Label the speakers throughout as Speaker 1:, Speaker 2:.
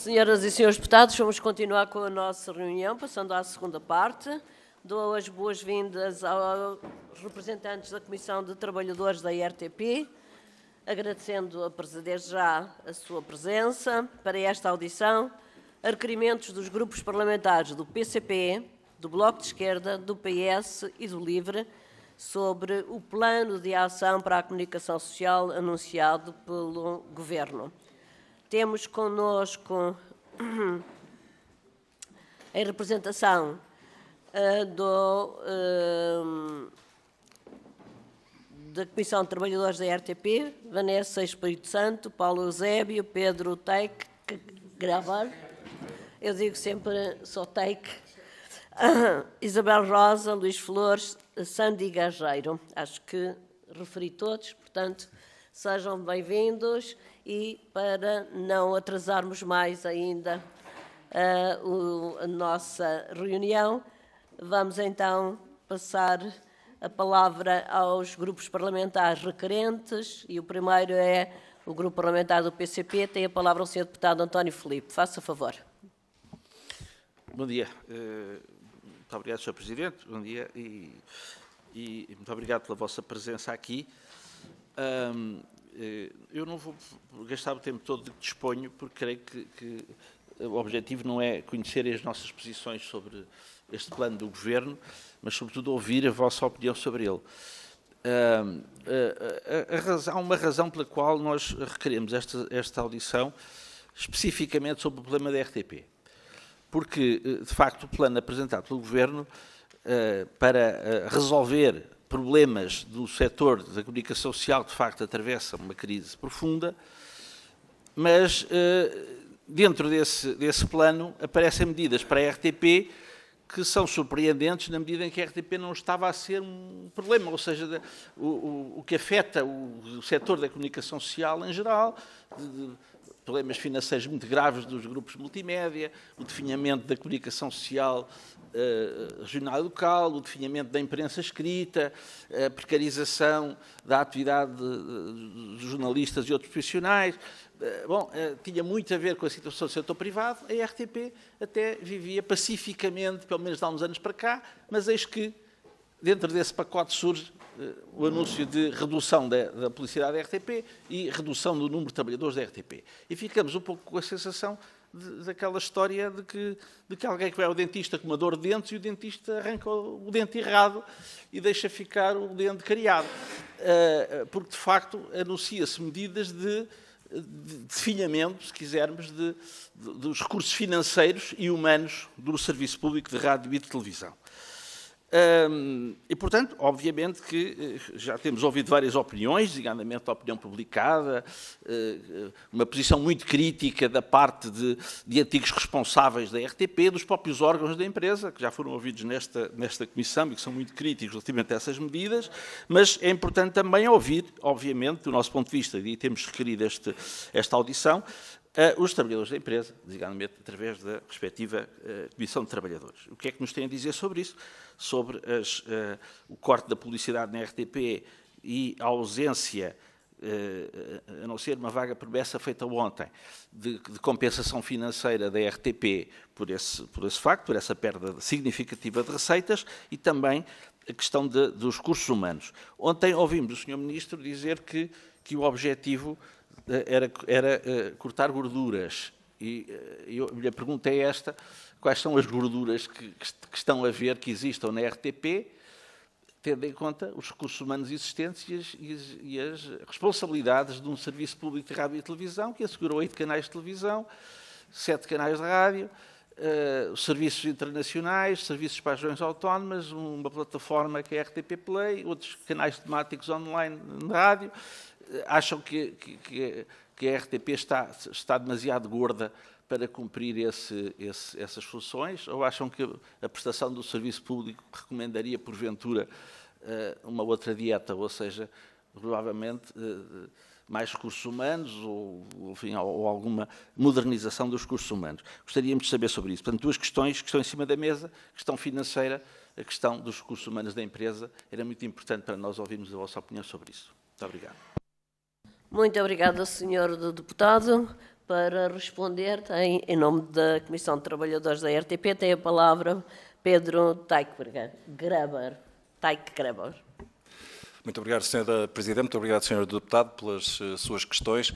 Speaker 1: Senhoras e senhores deputados, vamos continuar com a nossa reunião, passando à segunda parte. Dou as boas-vindas aos representantes da Comissão de Trabalhadores da IRTP, agradecendo desde já a sua presença para esta audição, a requerimentos dos grupos parlamentares do PCP, do Bloco de Esquerda, do PS e do LIVRE, sobre o plano de ação para a comunicação social anunciado pelo Governo. Temos conosco em representação uh, do, uh, da Comissão de Trabalhadores da RTP, Vanessa Espírito Santo, Paulo Eusébio, Pedro Teik, gravar. Eu digo sempre só Teik. Uh, Isabel Rosa, Luís Flores, Sandy Gageiro. Acho que referi todos, portanto, sejam bem-vindos e para não atrasarmos mais ainda uh, o, a nossa reunião, vamos então passar a palavra aos grupos parlamentares requerentes e o primeiro é o grupo parlamentar do PCP. Tem a palavra o Sr. Deputado António Filipe. Faça favor.
Speaker 2: Bom dia. Eh, muito obrigado, Sr. Presidente. Bom dia e, e muito obrigado pela vossa presença aqui. Eh, eu não vou gastar o tempo todo que disponho, porque creio que, que o objetivo não é conhecer as nossas posições sobre este plano do Governo, mas, sobretudo, ouvir a vossa opinião sobre ele. Há uma razão pela qual nós requeremos esta, esta audição, especificamente sobre o problema da RTP. Porque, eh, de facto, o plano apresentado pelo Governo eh, para resolver problemas do setor da comunicação social, de facto, atravessa uma crise profunda, mas eh, dentro desse, desse plano aparecem medidas para a RTP que são surpreendentes na medida em que a RTP não estava a ser um problema, ou seja, o, o, o que afeta o, o setor da comunicação social em geral, de, de, problemas financeiros muito graves dos grupos multimédia, o definhamento da comunicação social uh, regional e local, o definhamento da imprensa escrita, a precarização da atividade dos jornalistas e outros profissionais. Eh, bom, eh, tinha muito a ver com a situação do setor privado. A RTP até vivia pacificamente, pelo menos há uns anos para cá, mas eis que dentro desse pacote surge eh, o anúncio de redução da, da publicidade da RTP e redução do número de trabalhadores da RTP. E ficamos um pouco com a sensação de, daquela história de que, de que alguém que vai é ao dentista com uma dor de dentes e o dentista arranca o, dente errado e deixa ficar o dente cariado. Uh, porque, de facto, anuncia-se medidas de de definhamento, se quisermos, de, de, dos recursos financeiros e humanos do Serviço Público de Rádio e de Televisão e, portanto, obviamente que eh, já temos ouvido várias opiniões, designadamente a opinião publicada, eh, uma posição muito crítica da parte de, de, antigos responsáveis da RTP, dos próprios órgãos da empresa, que já foram ouvidos nesta, nesta comissão e que são muito críticos relativamente a essas medidas, mas é importante também ouvir, obviamente, do nosso ponto de vista, e temos requerido este, esta audição, a os trabalhadores da empresa, designadamente através da respectiva eh, Comissão de Trabalhadores. O que é que nos tem a dizer sobre isso? Sobre as, eh, o corte da publicidade na RTP e a ausência, eh, a não ser uma vaga promessa feita ontem, de, de, compensação financeira da RTP por esse, por esse facto, por essa perda significativa de receitas e também a questão de, dos cursos humanos. Ontem ouvimos o Sr. Ministro dizer que, que o objetivo eh, era, era eh, cortar gorduras. E eh, eu, a minha pergunta é esta: quais são as gorduras que, que estão a ver que existam na RTP? tendo em conta os recursos humanos existentes e as, e, as, responsabilidades de um serviço público de rádio e televisão que assegurou oito canais de televisão, sete canais de rádio, uh, serviços internacionais, serviços para as regiões autónomas, uma plataforma que é a RTP Play, outros canais temáticos online de rádio acham que, que, que, a RTP está, está demasiado gorda para cumprir esse, esse, essas funções ou acham que a prestação do serviço público recomendaria, porventura, eh, uma outra dieta, ou seja, provavelmente eh, mais recursos humanos ou, enfim, ou alguma modernização dos recursos humanos. Gostaríamos de saber sobre isso. Portanto, duas questões que estão em cima da mesa, questão financeira, a questão dos recursos humanos da empresa. Era muito importante para nós ouvirmos a vossa opinião sobre isso. Muito obrigado.
Speaker 1: Muito obrigada, senhor deputado. Para responder, tem, em nome da Comissão de Trabalhadores da RTP, tem a palavra Pedro Teichberger. Graber. Taik Graber.
Speaker 3: Muito obrigado, Sra. Presidente. Muito obrigado, Sr. Deputado, pelas uh, suas questões.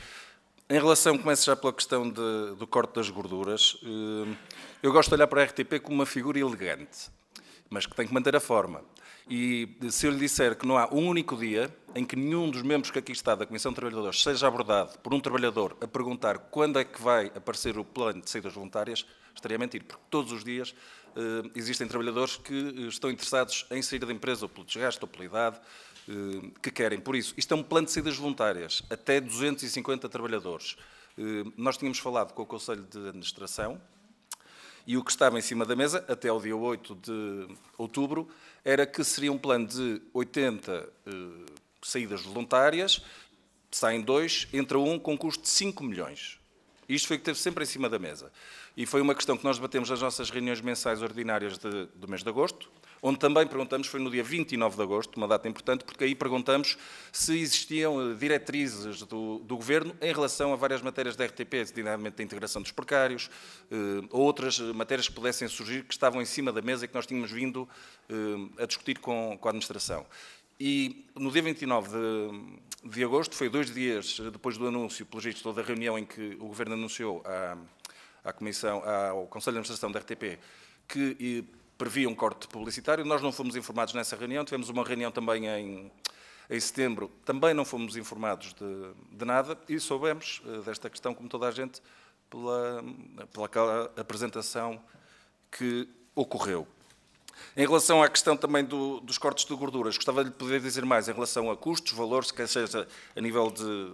Speaker 3: Em relação, começo já pela questão de, do corte das gorduras. Uh, eu gosto de olhar para a RTP como uma figura elegante, mas que tem que manter a forma. E se eu lhe disser que não há um único dia em que nenhum dos membros que aqui está da Comissão de Trabalhadores seja abordado por um trabalhador a perguntar quando é que vai aparecer o plano de saídas voluntárias, estaria a mentir, porque todos os dias eh, existem trabalhadores que eh, estão interessados em sair da empresa, ou pelo desgaste, ou pela idade, eh, que querem. Por isso, isto é um plano de saídas voluntárias, até 250 trabalhadores. nós tínhamos falado com o Conselho de Administração, e o que estava em cima da mesa, até o dia 8 de outubro, era que seria um plano de 80 saídas voluntárias, saem dois, entra um com custo de 5 milhões. Isto foi o que teve sempre em cima da mesa. E foi uma questão que nós debatemos nas nossas reuniões mensais ordinárias de, do mês de agosto, onde também perguntamos, foi no dia 29 de agosto, uma data importante, porque aí perguntamos se existiam eh, diretrizes do, do Governo em relação a várias matérias da RTP, designadamente da integração dos precários, eh, ou outras eh, matérias que pudessem surgir que estavam em cima da mesa e que nós tínhamos vindo eh, a discutir com, com a Administração. E no dia 29 de, de agosto, foi dois dias depois do anúncio, pelo registro da reunião em que o Governo anunciou à, à comissão, ao Conselho de Administração da RTP que e, eh, previa um corte publicitário. Nós não fomos informados nessa reunião, tivemos uma reunião também em, em setembro, também não fomos informados de, de nada e soubemos eh, desta questão, como toda a gente, pela, pela apresentação que ocorreu. Em relação à questão também do, dos cortes de gorduras, gostava de poder dizer mais em relação a custos, valores, quer seja a nível de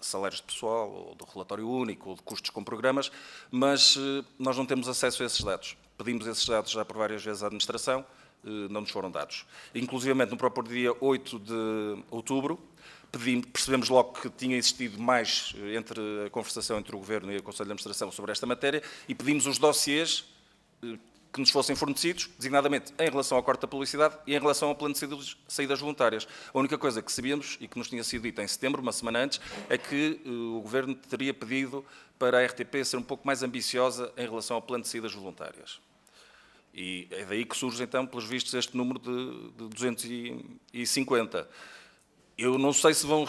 Speaker 3: salários de pessoal, ou do relatório único, ou de custos com programas, mas eh, nós não temos acesso a esses dados. Pedimos esses dados já por várias vezes à administração, eh, não nos foram dados. Inclusive, no próprio dia 8 de outubro, pedimos, percebemos logo que tinha existido mais eh, entre a conversação entre o Governo e o Conselho de Administração sobre esta matéria e pedimos os dossiers que nos fossem fornecidos, designadamente em relação ao corte da publicidade e em relação ao plano de saídas voluntárias. A única coisa que sabíamos e que nos tinha sido dita em setembro, uma semana antes, é que eh, o Governo teria pedido para a RTP ser um pouco mais ambiciosa em relação ao plano de saídas voluntárias. E é daí que surge, então, pelos vistos, este número de, de 250. Eu não sei se vão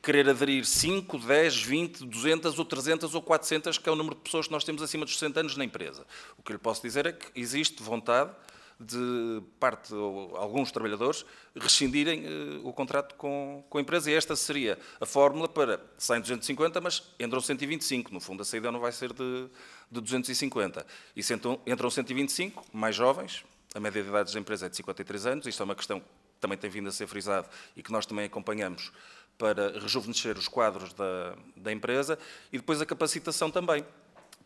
Speaker 3: querer aderir 5, 10, 20, 200 ou 300 ou 400, que é o número de pessoas que nós temos acima dos 60 anos na empresa. O que eu lhe posso dizer é que existe vontade de parte ou alguns trabalhadores rescindirem uh, o contrato com, com a empresa. E esta seria a fórmula para saem 250, mas entram 125. No fundo, a saída não vai ser de, de 250. E se entram, entram 125, mais jovens, a média de idade da empresa é de 53 anos, isto é uma questão também tem vindo a ser frisado e que nós também acompanhamos para rejuvenescer os quadros da, da empresa e depois a capacitação também,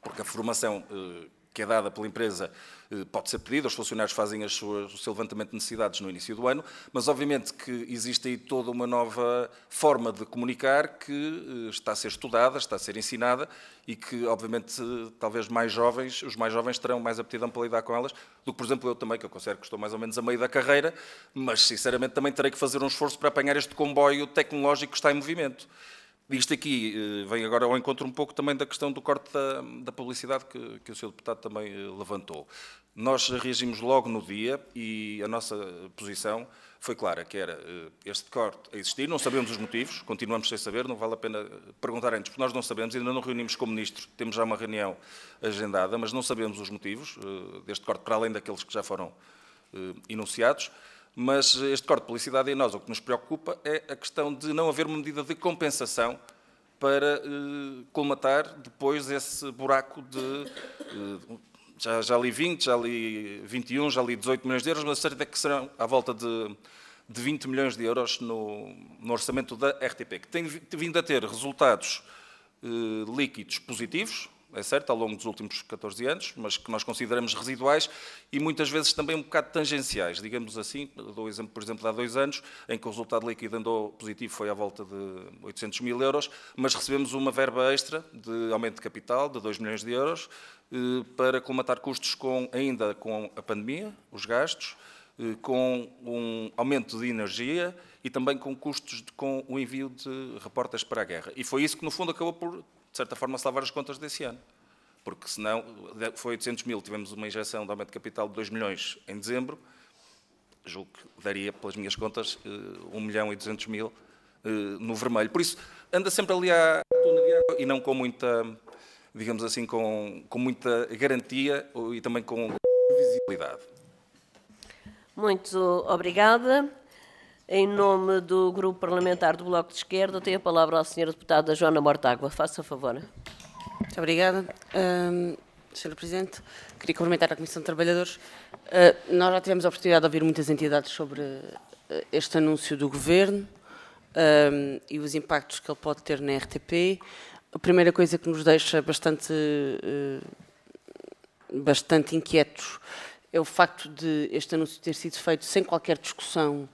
Speaker 3: porque a formação eh, que é dada pela empresa eh, pode ser pedida, os funcionários fazem suas, o seu levantamento de necessidades no início do ano, mas obviamente que existe aí toda uma nova forma de comunicar que eh, está a ser estudada, está a ser ensinada e que, obviamente, talvez mais jovens, os mais jovens terão mais aptidão para lidar com elas do que, por exemplo, eu também, que eu considero que estou mais ou menos a meio da carreira, mas, sinceramente, também terei que fazer um esforço para apanhar este comboio tecnológico que está em movimento. Isto aqui eh, vem agora ao encontro um pouco também da questão do corte da, da publicidade que, que, o Sr. deputado também eh, levantou. Nós reagimos logo no dia e a nossa posição foi clara, que era eh, este corte a existir, não sabemos os motivos, continuamos sem saber, não vale a pena perguntar antes, porque nós não sabemos, ainda não reunimos com o Ministro, temos já uma reunião agendada, mas não sabemos os motivos deste corte, para além daqueles que já foram enunciados. Mas este corte de publicidade em nós, o que nos preocupa é a questão de não haver uma medida de compensação para eh, colmatar depois esse buraco de. Eh, já, já li 20, já li 21, já li 18 milhões de euros, mas certeza é que serão à volta de, de 20 milhões de euros no, no orçamento da RTP, que tem vindo a ter resultados eh, líquidos positivos, é certo, ao longo dos últimos 14 anos, mas que nós consideramos residuais e muitas vezes também um bocado tangenciais, digamos assim. Dou exemplo, por exemplo, há dois anos, em que o resultado líquido andou positivo, foi à volta de 800 mil euros, mas recebemos uma verba extra de aumento de capital de 2 milhões de euros eh, para colmatar custos com, ainda com a pandemia, os gastos, eh, com um aumento de energia e também com custos de, com o envio de reportagens para a guerra. E foi isso que, no fundo, acabou por certa forma, salvar as contas desse ano. Porque senão, foi 800 mil, tivemos uma injeção de aumento de capital de 2 milhões em dezembro, julgo que daria, pelas minhas contas, 1 eh, milhão e 200 mil eh, no vermelho. Por isso, anda sempre ali à e não com muita, digamos assim, com, com muita garantia e também com visibilidade.
Speaker 1: Muito obrigada. Em nome do Grupo Parlamentar do Bloco de Esquerda, tenho a palavra à senhora deputada Joana Mortágua. Faça favor. Muito obrigada. Um...
Speaker 4: Sr. Presidente, queria cumprimentar a Comissão de Trabalhadores. Uh, nós já tivemos a oportunidade de ouvir muitas entidades sobre uh, este anúncio do Governo hum, e os impactos que ele pode ter na RTP. A primeira coisa que nos deixa bastante, eh, bastante inquietos é o facto de este anúncio ter sido feito sem qualquer discussão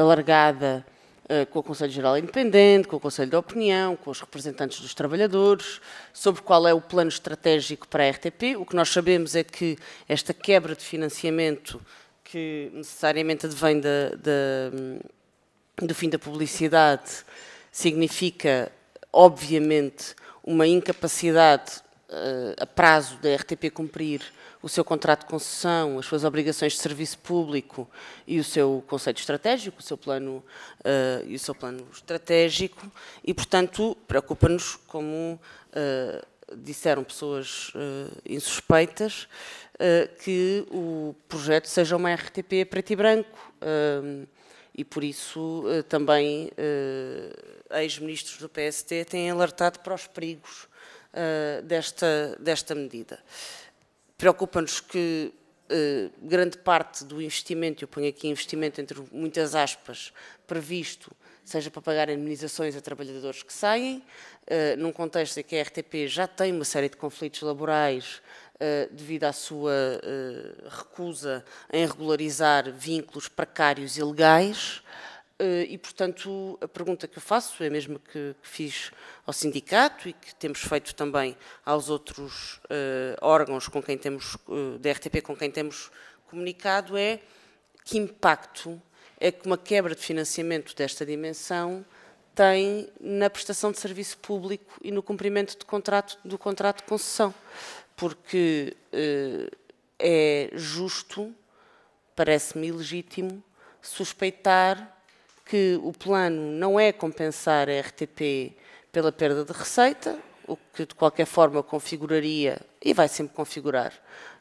Speaker 4: alargada eh, com o Conselho Geral Independente, com o Conselho de Opinião, com os representantes dos trabalhadores, sobre qual é o plano estratégico para a RTP. O que nós sabemos é que esta quebra de financiamento, que necessariamente advém da, da, do fim da publicidade, significa, obviamente, uma incapacidade eh, a prazo da RTP cumprir o seu contrato de concessão, as suas obrigações de serviço público e o seu conceito estratégico, o seu plano, uh, e o seu plano estratégico, e, portanto, preocupa-nos, como uh, disseram pessoas uh, insuspeitas, que o projeto seja uma RTP preto e branco. e por isso também ex-ministros do PST têm alertado para os perigos desta, desta medida. Preocupa-nos que eh, grande parte do investimento, eu ponho aqui investimento entre muitas aspas, previsto, seja para pagar indemnizações a trabalhadores que saem, eh, num contexto em que a RTP já tem uma série de conflitos laborais eh, devido à sua recusa em regularizar vínculos precários e legais. Eh, e, portanto, a pergunta que eu faço é a mesma que, que fiz ao sindicato e que temos feito também aos outros uh, órgãos com quem temos, uh, da RTP com quem temos comunicado, é que impacto é que uma quebra de financiamento desta dimensão tem na prestação de serviço público e no cumprimento de contrato, do contrato de concessão, porque uh, é justo, parece-me legítimo, suspeitar que o plano não é compensar a RTP pela perda de receita, o que de qualquer forma configuraria e vai sempre configurar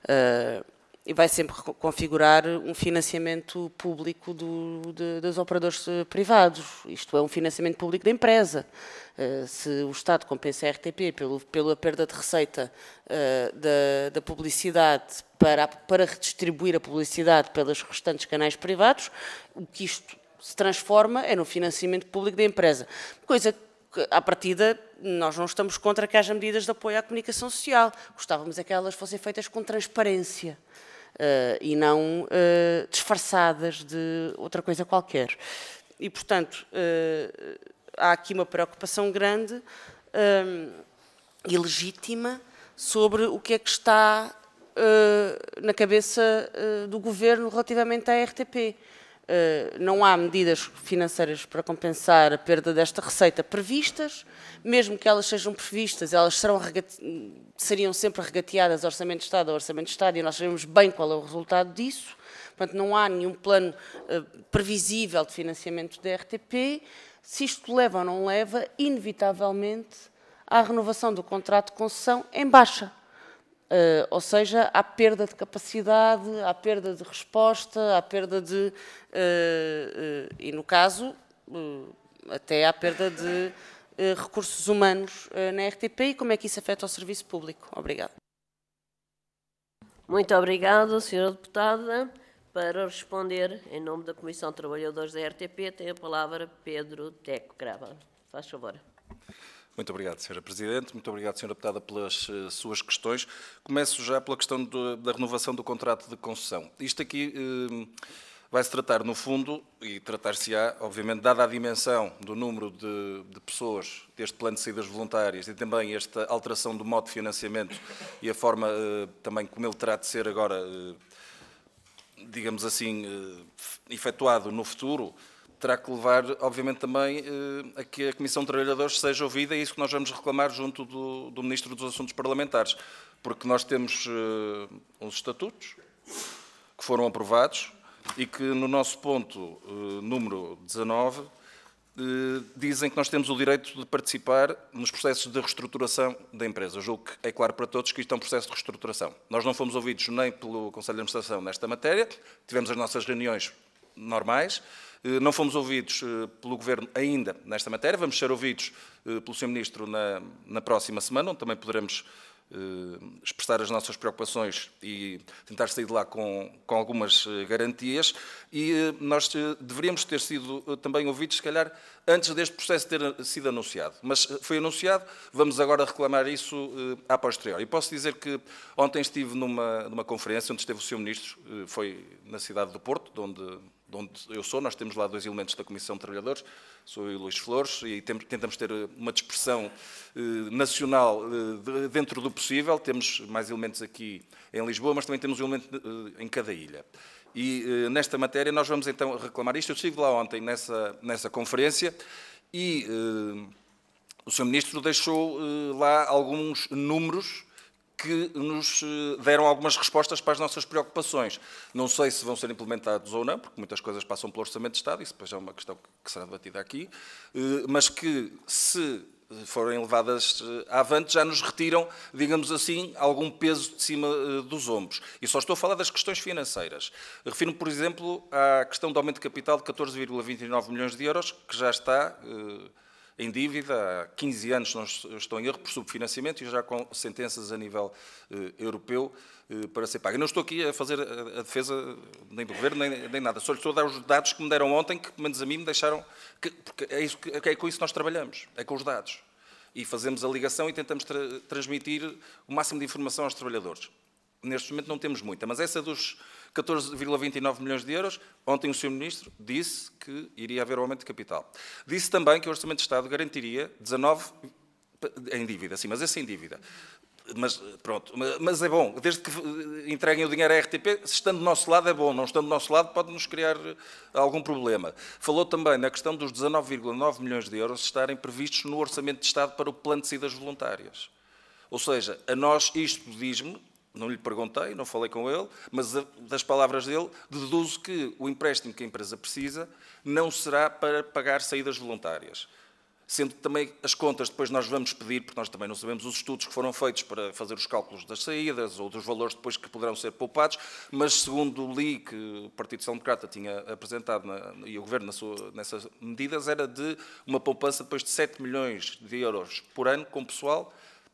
Speaker 4: uh, e vai sempre configurar um financiamento público do, de, dos operadores eh, privados. Isto é um financiamento público da empresa. Uh, se o Estado compensa a RTP pelo, pela perda de receita uh, da, da, publicidade para, para redistribuir a publicidade pelos restantes canais privados, o que isto se transforma é no financiamento público da empresa. Coisa que, à partida, nós não estamos contra que haja medidas de apoio à comunicação social. Gostávamos é que elas fossem feitas com transparência. Uh, e não uh, disfarçadas de outra coisa qualquer. E, portanto, uh, há aqui uma preocupação grande e legítima sobre o que é que está na cabeça do governo relativamente à RTP. Eh, não há medidas financeiras para compensar a perda desta receita previstas, mesmo que elas sejam previstas, elas serão seriam sempre regateadas Orçamento de Estado a Orçamento de Estado e nós sabemos bem qual é o resultado disso. Portanto, não há nenhum plano eh, previsível de financiamento da RTP. Se isto leva ou não leva, inevitavelmente, à renovação do contrato de concessão em baixa. Uh, ou seja, há perda de capacidade, há perda de resposta, há perda de. Uh, uh, e no caso, até há perda de recursos humanos na RTP e como é que isso afeta o serviço público? Obrigada. Muito obrigada, Sra. Deputada. Para responder,
Speaker 1: em nome da Comissão de Trabalhadores da RTP, tem a palavra Pedro Teco Grava. Faz favor.
Speaker 3: Muito obrigado, Sra. Presidente. Muito obrigado, Sra. Deputada, pelas uh, suas questões. Começo já pela questão do, da renovação do contrato de concessão. Isto aqui uh, eh, vai-se tratar, no fundo, e tratar-se-á, obviamente, dada a dimensão do número de, de, pessoas deste plano de saídas voluntárias e também esta alteração do modo de financiamento e a forma uh, também como ele terá de ser agora, digamos assim, efetuado no futuro, terá que levar, obviamente, também eh, a que a Comissão de Trabalhadores seja ouvida, e é isso que nós vamos reclamar junto do, do Ministro dos Assuntos Parlamentares, porque nós temos eh, uns estatutos que foram aprovados e que, no nosso ponto eh, número 19, dizem que nós temos o direito de participar nos processos de reestruturação da empresa. Eu julgo que é claro para todos que isto é um processo de reestruturação. Nós não fomos ouvidos nem pelo Conselho de Administração nesta matéria, tivemos as nossas reuniões normais, eh, não fomos ouvidos eh, pelo Governo ainda nesta matéria, vamos ser ouvidos eh, pelo Sr. Ministro na, na próxima semana, onde também poderemos expressar as nossas preocupações e tentar sair de lá com, com algumas garantias. E nós deveríamos ter sido também ouvidos, se calhar, antes deste processo ter sido anunciado. Mas foi anunciado, vamos agora reclamar isso a posteriori. E posso dizer que ontem estive numa, numa conferência onde esteve o Sr. Ministro, foi na cidade do Porto, de onde de onde eu sou, nós temos lá dois elementos da Comissão de Trabalhadores, sou eu e Luís Flores, e tentamos ter eh, uma dispersão eh, nacional eh, dentro do possível. Temos mais elementos aqui em Lisboa, mas também temos um elemento em cada ilha. E nesta matéria nós vamos então reclamar isto. Eu estive lá ontem nessa, nessa conferência e o Sr. Ministro deixou lá alguns números que nos eh, deram algumas respostas para as nossas preocupações. Não sei se vão ser implementados ou não, porque muitas coisas passam pelo Orçamento de Estado, isso depois é uma questão que será debatida aqui, eh, mas que se forem levadas eh, avante, já nos retiram, digamos assim, algum peso de cima dos ombros. E só estou a falar das questões financeiras. Refiro-me, por exemplo, à questão do aumento de capital de 14,29 milhões de euros, que já está em dívida, há 15 anos, não estou em erro, por subfinanciamento e já com sentenças a nível eh, europeu eh, para ser paga. Eu não estou aqui a fazer a, a defesa eh, nem do governo, nem, nem, nada. Só lhe estou a dar os dados que me deram ontem, que, pelo menos a mim, me deixaram. Que, porque é, isso, é, é com isso que nós trabalhamos, é com os dados. E fazemos a ligação e tentamos tra transmitir o máximo de informação aos trabalhadores. Neste momento não temos muita, mas essa dos 14,29 milhões de euros. Ontem o Sr. Ministro disse que iria haver um aumento de capital. Disse também que o Orçamento de Estado garantiria 19 em dívida, sim, mas é sem dívida. Mas pronto, mas é bom, desde que entreguem o dinheiro à RTP, se estando do nosso lado é bom, não estando do nosso lado pode-nos criar eh, algum problema. Falou também na questão dos 19,9 milhões de euros estarem previstos no Orçamento de Estado para o Plano de Saídas Voluntárias. Ou seja, a nós isto diz-me não lhe perguntei, não falei com ele, mas das palavras dele deduzo que o empréstimo que a empresa precisa não será para pagar saídas voluntárias. Sendo que também as contas depois nós vamos pedir, porque nós também não sabemos os estudos que foram feitos para fazer os cálculos das saídas ou dos valores depois que poderão ser poupados, mas segundo li que o Partido Social Democrata tinha apresentado na, e o Governo sua, nessas medidas era de uma poupança depois de 7 milhões de euros por ano com pessoal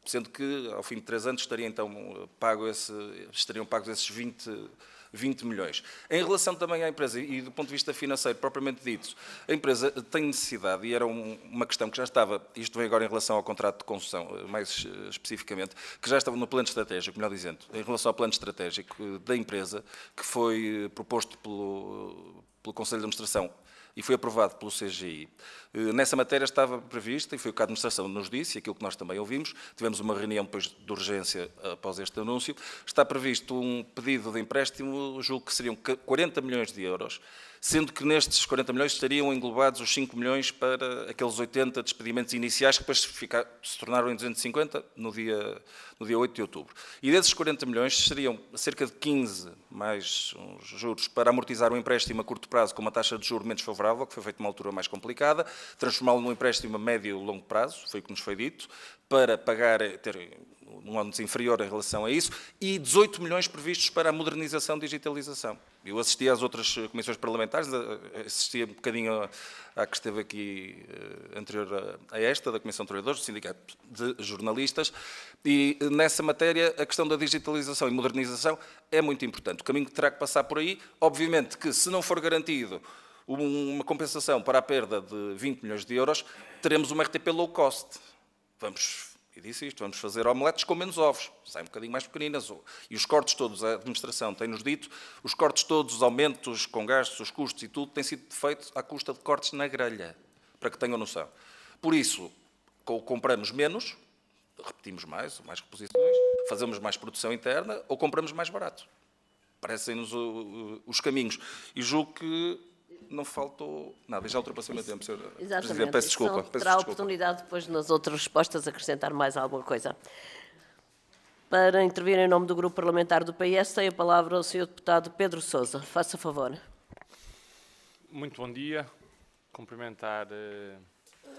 Speaker 3: sendo que ao fim de três anos estaria então pago esse, estariam pagos esses 20, 20 milhões. Em relação também à empresa e do ponto de vista financeiro propriamente dito, a empresa tem necessidade, e era um, uma questão que já estava, isto vem agora em relação ao contrato de concessão, mais eh, especificamente, que já estava no plano estratégico, melhor dizendo, em relação ao plano estratégico da empresa, que foi eh, proposto pelo, pelo Conselho de Administração e foi aprovado pelo CGI. Eh, nessa matéria estava prevista, e foi o que a administração nos disse, e aquilo que nós também ouvimos, tivemos uma reunião depois de urgência eh, após este anúncio, está previsto um pedido de empréstimo, julgo que seriam 40 milhões de euros, sendo que nestes 40 milhões estariam englobados os 5 milhões para aqueles 80 despedimentos iniciais que depois ficar, se tornaram em 250 no dia, no dia 8 de outubro. E desses 40 milhões seriam cerca de 15 mais uns juros para amortizar um empréstimo a curto prazo com uma taxa de juros menos favorável, que foi feito numa altura mais complicada, transformá-lo num empréstimo a médio e longo prazo, foi o que nos foi dito, para pagar, ter um âmbito inferior em relação a isso, e 18 milhões previstos para a modernização e digitalização. Eu assisti às outras eh, comissões parlamentares, eh, assisti um bocadinho à que esteve aqui eh, anterior a esta, da Comissão de Trabalhadores, do Sindicato de Jornalistas, e nessa matéria a questão da digitalização e modernização é muito importante. O caminho que terá que passar por aí, obviamente que se não for garantido uma compensação para a perda de 20 milhões de euros, teremos uma RTP low cost. Vamos e disse isto, vamos fazer omeletes com menos ovos, saem um bocadinho mais pequeninas. E os cortes todos, a administração tem-nos dito, os cortes todos, os aumentos com gastos, os custos e tudo, têm sido feitos à custa de cortes na grelha, para que tenham noção. Por isso, compramos menos, repetimos mais, mais reposições, fazemos mais produção interna ou compramos mais barato. Parecem-nos os caminhos. E julgo que não faltou nada. Já ultrapassou o meu tempo, Sr. Presidente. Peço desculpa. Peço terá a
Speaker 1: oportunidade depois nas outras respostas acrescentar mais alguma coisa. Para intervir em nome do Grupo Parlamentar do PS, tem a palavra o Sr. Deputado Pedro Sousa. Faça favor.
Speaker 5: Muito bom dia. Cumprimentar eh,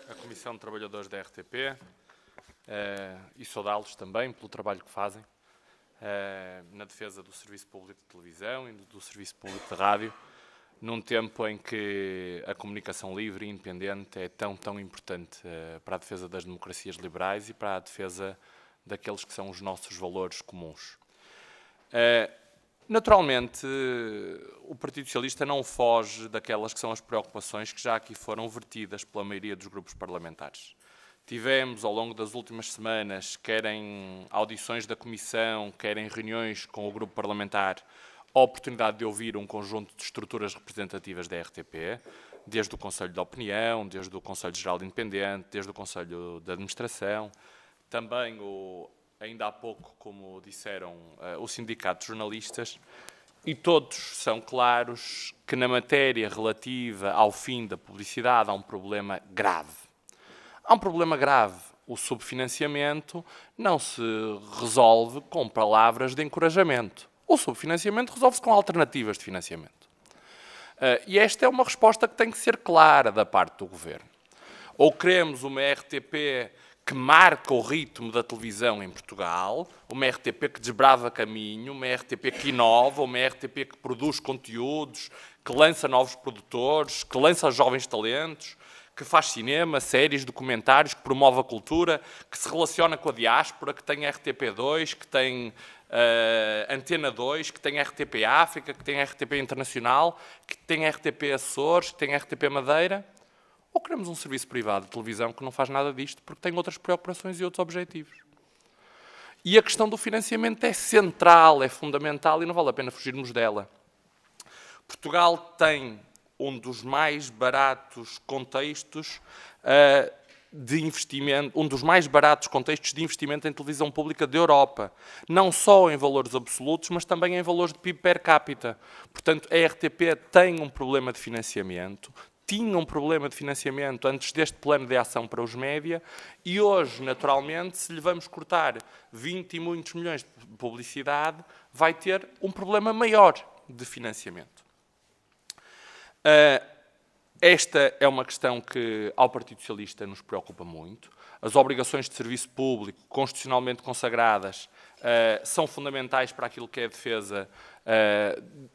Speaker 5: a Comissão de Trabalhadores da RTP eh, e saudá-los também pelo trabalho que fazem eh, na defesa do Serviço Público de Televisão e do Serviço Público de Rádio num tempo em que a comunicação livre e independente é tão, tão importante uh, para a defesa das democracias liberais e para a defesa daqueles que são os nossos valores comuns. Uh, naturalmente, o Partido Socialista não foge daquelas que são as preocupações que já aqui foram vertidas pela maioria dos grupos parlamentares. Tivemos, ao longo das últimas semanas, querem audições da Comissão, querem reuniões com o grupo parlamentar, a oportunidade de ouvir um conjunto de estruturas representativas da RTP, desde o Conselho de Opinião, desde o Conselho Geral de Independente, desde o Conselho de Administração, também, o, ainda há pouco, como disseram, eh, o Sindicato de Jornalistas, e todos são claros que na matéria relativa ao fim da publicidade há um problema grave. Há um problema grave. O subfinanciamento não se resolve com palavras de encorajamento. O subfinanciamento resolve-se com alternativas de financiamento. Ah, e esta é uma resposta que tem que ser clara da parte do governo. Ou queremos uma RTP que marca o ritmo da televisão em Portugal, uma RTP que desbrava caminho, uma RTP que inova, uma RTP que produz conteúdos, que lança novos produtores, que lança jovens talentos, que faz cinema, séries, documentários, que promove a cultura, que se relaciona com a diáspora, que tem RTP2, que tem uh, Antena 2, que tem RTP África, que tem RTP Internacional, que tem RTP Açores, que tem RTP Madeira? Ou queremos um serviço privado de televisão que não faz nada disto porque tem outras preocupações e outros objetivos? E a questão do financiamento é central, é fundamental e não vale a pena fugirmos dela. Portugal tem um dos mais baratos contextos uh, de investimento, um dos mais baratos contextos de investimento em televisão pública da Europa, não só em valores absolutos, mas também em valores de PIB per capita. Portanto, a RTP tem um problema de financiamento, tinha um problema de financiamento antes deste plano de ação para os média e hoje, naturalmente, se lhe vamos cortar 20 e muitos milhões de publicidade, vai ter um problema maior de financiamento. Uh, esta é uma questão que ao Partido Socialista nos preocupa muito. As obrigações de serviço público constitucionalmente consagradas uh, são fundamentais para aquilo que é a defesa uh,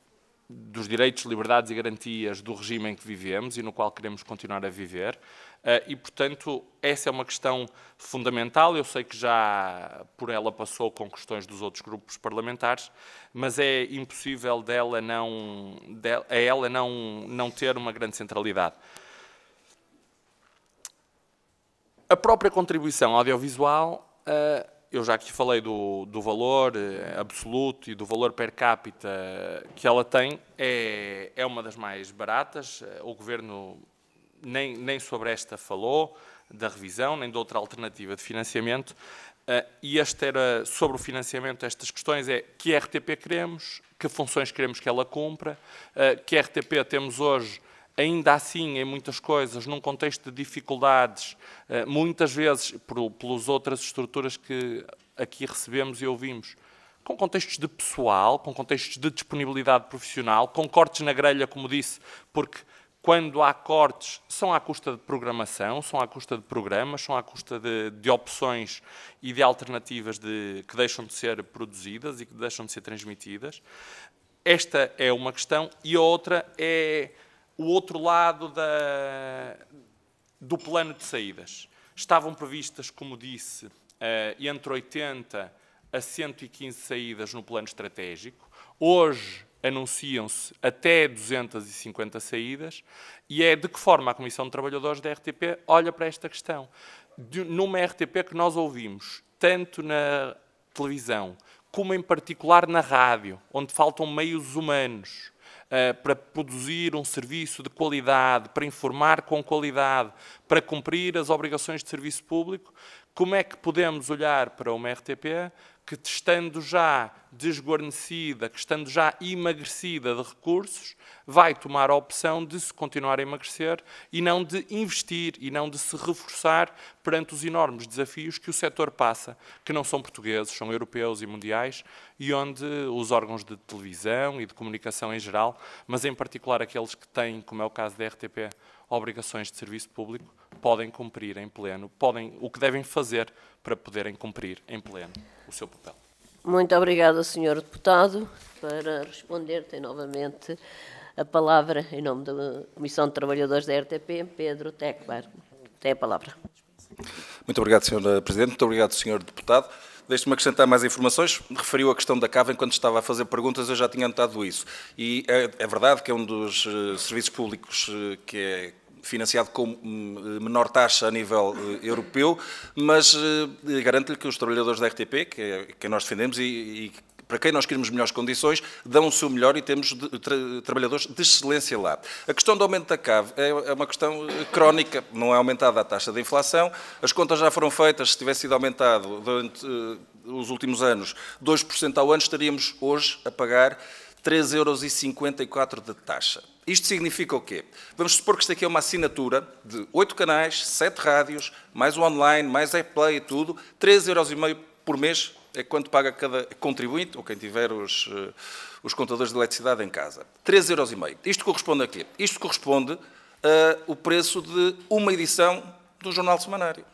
Speaker 5: dos direitos, liberdades e garantias do regime em que vivemos e no qual queremos continuar a viver. Eh, e, portanto, essa é uma questão fundamental. Eu sei que já por ela passou com questões dos outros grupos parlamentares, mas é impossível dela não, dela, a ela não, não ter uma grande centralidade. A própria contribuição audiovisual, eh, eu já aqui falei do, do, valor eh, absoluto e do valor per capita que ela tem, é, é uma das mais baratas. O governo nem, nem sobre esta falou, da revisão, nem de outra alternativa de financiamento. Uh, e este era sobre o financiamento, estas questões é que RTP queremos, que funções queremos que ela cumpra, uh, que RTP temos hoje, ainda assim, em muitas coisas, num contexto de dificuldades, uh, muitas vezes, por, pelas outras estruturas que aqui recebemos e ouvimos, com contextos de pessoal, com contextos de disponibilidade profissional, com cortes na grelha, como disse, porque quando há cortes, são à custa de programação, são à custa de programas, são à custa de, de opções e de alternativas de, que deixam de ser produzidas e que deixam de ser transmitidas. Esta é uma questão. E a outra é o outro lado da, do plano de saídas. Estavam previstas, como disse, eh, entre 80 a 115 saídas no plano estratégico. Hoje, anunciam-se até 250 saídas, e é de que forma a Comissão de Trabalhadores da RTP olha para esta questão. De, numa RTP que nós ouvimos, tanto na televisão como em particular na rádio, onde faltam meios humanos uh, para produzir um serviço de qualidade, para informar com qualidade, para cumprir as obrigações de serviço público, como é que podemos olhar para uma RTP que, estando já desguarnecida, que estando já emagrecida de recursos, vai tomar a opção de se continuar a emagrecer e não de investir e não de se reforçar perante os enormes desafios que o setor passa, que não são portugueses, são europeus e mundiais, e onde os órgãos de televisão e de comunicação em geral, mas em particular aqueles que têm, como é o caso da RTP, obrigações de serviço público, podem cumprir em pleno, podem, o que devem fazer para poderem cumprir em pleno o seu papel.
Speaker 1: Muito obrigada, Sr. Deputado, para responder. Tem novamente a palavra, em nome da Comissão de Trabalhadores da RTP, Pedro Tecbar. Tem a palavra.
Speaker 3: Muito obrigado, Sr. Presidente. Muito obrigado, Sr. Deputado. Deixe-me acrescentar mais informações. Referiu a questão da cava enquanto estava a fazer perguntas, eu já tinha notado isso. E é, é verdade que é um dos uh, serviços públicos uh, que é financiado com hum, menor taxa a nível eh, europeu, mas eh, garanto-lhe que os trabalhadores da RTP, que é quem nós defendemos e, e para quem nós queremos melhores condições, dão o seu melhor e temos de, tra, trabalhadores de excelência lá. A questão do aumento da CAV é, é, uma questão eh, crónica, não é aumentada a taxa de inflação, as contas já foram feitas, se tivesse sido aumentado durante os últimos anos 2% ao ano, estaríamos hoje a pagar 3,54€ de taxa. Isto significa o quê? Vamos supor que isto aqui é uma assinatura de 8 canais, 7 rádios, mais o online, mais AirPlay e tudo, 3,5€ por mês é quanto paga cada contribuinte, ou quem tiver os, eh, os contadores de eletricidade em casa. 3,5€. Isto corresponde a quê? Isto corresponde ao eh, preço de uma edição do jornal semanário.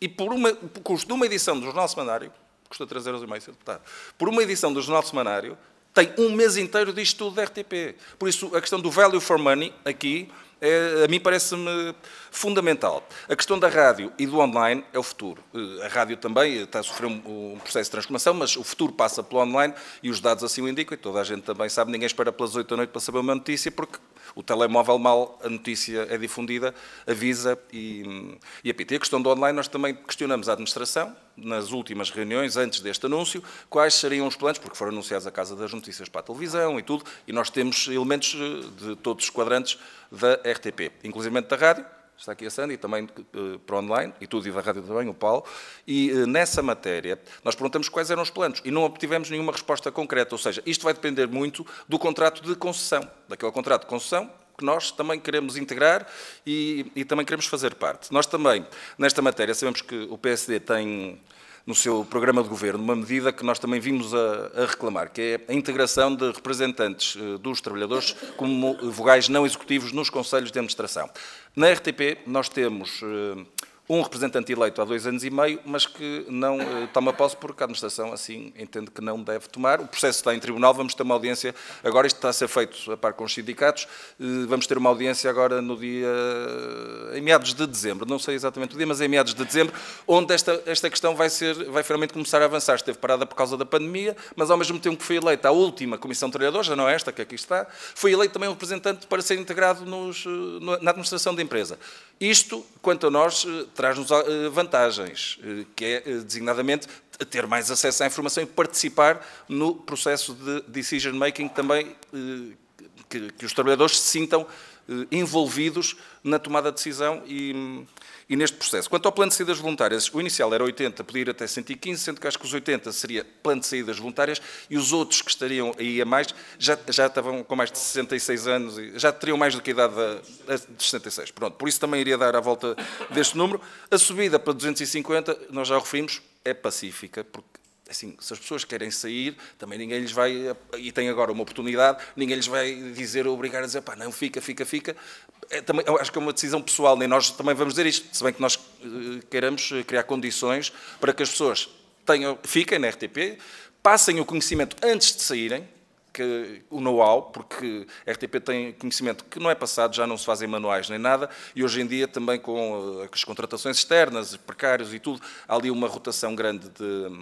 Speaker 3: E por uma, o custo de uma edição do jornal semanário custa 3,5 euros ser deputado. Por uma edição do Jornal Semanário, tem um mês inteiro de estudo da RTP. Por isso, a questão do value for money aqui, é, a mim parece-me fundamental. A questão da rádio e do online é o futuro. Eh, a rádio também eh, está a sofrer um, um processo de transformação, mas o futuro passa pelo online e os dados assim o indicam, e toda a gente também sabe, ninguém espera pelas 8 da noite para saber uma notícia, porque o telemóvel mal a notícia é difundida, avisa e, hum, e apita. E a questão do online, nós também questionamos a administração, nas últimas reuniões, antes deste anúncio, quais seriam os planos, porque foram anunciados à Casa das Notícias para a televisão e tudo, e nós temos elementos eh, de todos os quadrantes da RTP, inclusive da rádio, está aqui a Sandy, também uh, para online, e tudo, e da rádio também, o Paulo, e uh, nessa matéria nós perguntamos quais eram os planos e não obtivemos nenhuma resposta concreta, ou seja, isto vai depender muito do contrato de concessão, daquele contrato de concessão que nós também queremos integrar e, e também queremos fazer parte. Nós também, nesta matéria, sabemos que o PSD tem no seu programa de governo uma medida que nós também vimos a, a, reclamar, que é a integração de representantes eh, dos trabalhadores como vogais não executivos nos conselhos de administração. Na RTP, nós temos eh, um representante eleito há dois anos e meio, mas que não eh, toma posse porque a administração assim entende que não deve tomar. O processo está em tribunal, vamos ter uma audiência, agora isto está a ser feito a par com os sindicatos, eh, vamos ter uma audiência agora no dia, eh, em meados de dezembro, não sei exatamente o dia, mas é em meados de dezembro, onde esta, esta questão vai ser, vai finalmente começar a avançar. Esteve parada por causa da pandemia, mas ao mesmo tempo que foi eleita a última Comissão de Trabalhadores, já não é esta que aqui está, foi eleito também um representante para ser integrado nos, eh, na administração da empresa. Isto, quanto a nós, eh, traz-nos eh, vantagens, eh, que é designadamente ter mais acesso à informação e participar no processo de decision making também, que, os trabalhadores se sintam envolvidos na tomada de decisão e hum, e neste processo. Quanto ao plano de saídas voluntárias, o inicial era 80, pedir até 115, sendo que acho que os 80 seria plano de saídas voluntárias e os outros que estariam aí a mais já, já estavam com mais de 66 anos, e já teriam mais do que a idade de 66. Pronto, por isso também iria dar a volta deste número. A subida para 250, nós já referimos, é pacífica, porque assim, se as pessoas querem sair, também ninguém lhes vai, e têm agora uma oportunidade, ninguém lhes vai dizer, obrigar a dizer, pá, não, fica, fica, fica. É, também, acho que é uma decisão pessoal, nem nós também vamos dizer isto, se bem que nós eh, queiramos eh, criar condições para que as pessoas tenham, fiquem na RTP, passem o conhecimento antes de saírem, que, o know-how, porque a RTP tem conhecimento que não é passado, já não se fazem manuais nem nada, e hoje em dia também com eh, as contratações externas, precários e tudo, há ali uma rotação grande de hum,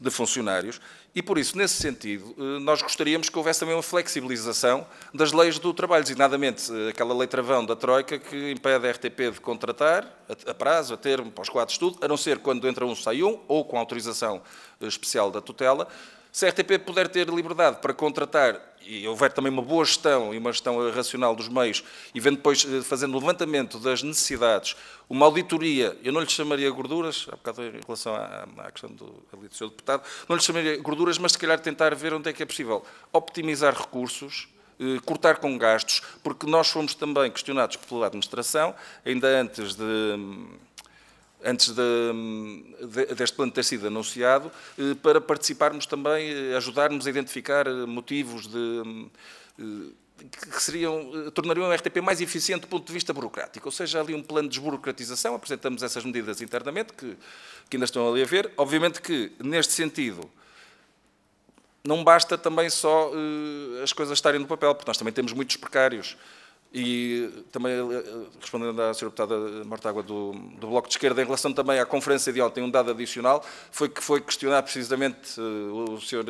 Speaker 3: de funcionários. E por isso, nesse sentido, eh, nós gostaríamos que houvesse também uma flexibilização das leis do trabalho, designadamente eh, aquela lei travão da Troika que impede a RTP de contratar a prazo, a termo, para os quadros de estudo, a não ser quando entra um, sai um, ou com autorização eh, especial da tutela. Se a RTP puder ter liberdade para contratar e houver também uma boa gestão e uma gestão racional dos meios, e vendo depois, eh, fazendo o levantamento das necessidades, uma auditoria, eu não lhe chamaria gorduras, há bocado em relação à, à questão do, ali do seu deputado, não lhe chamaria gorduras, mas se calhar tentar ver onde é que é possível optimizar recursos, eh, cortar com gastos, porque nós fomos também questionados pela administração, ainda antes de hum, antes de, de, deste plano ter sido anunciado, eh, para participarmos também, eh, ajudarmos a identificar eh, motivos de que seriam, tornariam o RTP mais eficiente do ponto de vista burocrático. Ou seja, ali um plano de desburocratização, apresentamos essas medidas internamente, que, que ainda estão ali a ver. Obviamente que, neste sentido, não basta também só as coisas estarem no papel, porque nós também temos muitos precários. E também, eh, eh, respondendo à Sra. Deputada Marta do, do, Bloco de Esquerda, em relação também à conferência de ontem, um dado adicional foi que foi questionar precisamente eh, o Sr.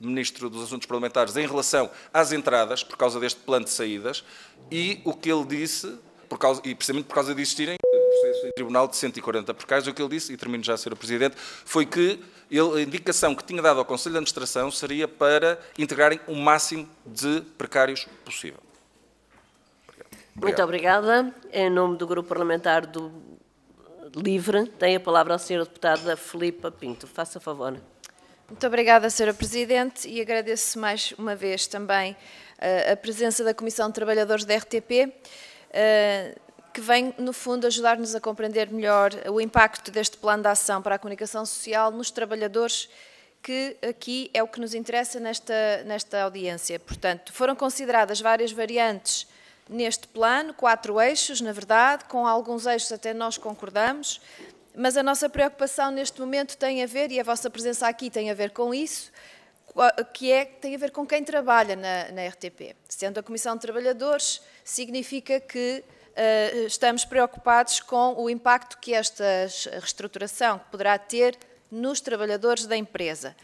Speaker 3: Ministro dos Assuntos Parlamentares em relação às entradas, por causa deste plano de saídas, e o que ele disse, por causa, e precisamente por causa de existirem processo em tribunal de 140 precários o que ele disse, e termino já a Presidente, foi que ele, a indicação que tinha dado ao Conselho de Administração seria para integrarem o máximo de precários possível. Muito
Speaker 1: obrigada. Em nome do Grupo Parlamentar do Livre, tem a palavra a senhora deputada Filipa Pinto. Faça favor.
Speaker 6: Muito obrigada, senhora Presidente, e agradeço mais uma vez também eh, a presença da Comissão de Trabalhadores da RTP, eh, que vem, no fundo, ajudar-nos a compreender melhor o impacto deste plano de ação para a comunicação social nos trabalhadores que aqui é o que nos interessa nesta, nesta audiência. Portanto, foram consideradas várias variantes neste plano, quatro eixos, na verdade, com alguns eixos até nós concordamos, mas a nossa preocupação neste momento tem a ver, e a vossa presença aqui tem a ver com isso, que é, tem a ver com quem trabalha na, na RTP. Sendo a Comissão de Trabalhadores, significa que uh, estamos preocupados com o impacto que esta reestruturação poderá ter nos trabalhadores da empresa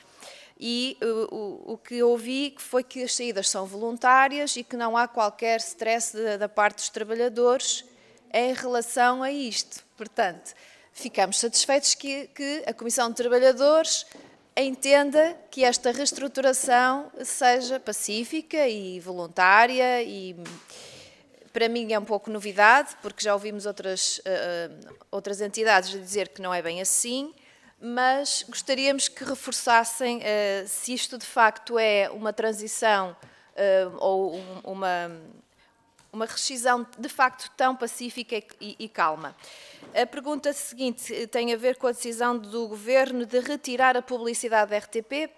Speaker 6: e eh, o, o que ouvi foi que as saídas são voluntárias e que não há qualquer stress da, da parte dos trabalhadores em relação a isto. Portanto, ficamos satisfeitos que, que, a Comissão de Trabalhadores entenda que esta reestruturação seja pacífica e voluntária e para mim é um pouco novidade, porque já ouvimos outras, uh, outras entidades dizer que não é bem assim, mas gostaríamos que reforçassem uh, se isto de facto é uma transição uh, ou um, uma, uma rescisão de facto tão pacífica e, e, calma. A pergunta seguinte tem a ver com a decisão do Governo de retirar a publicidade da RTP.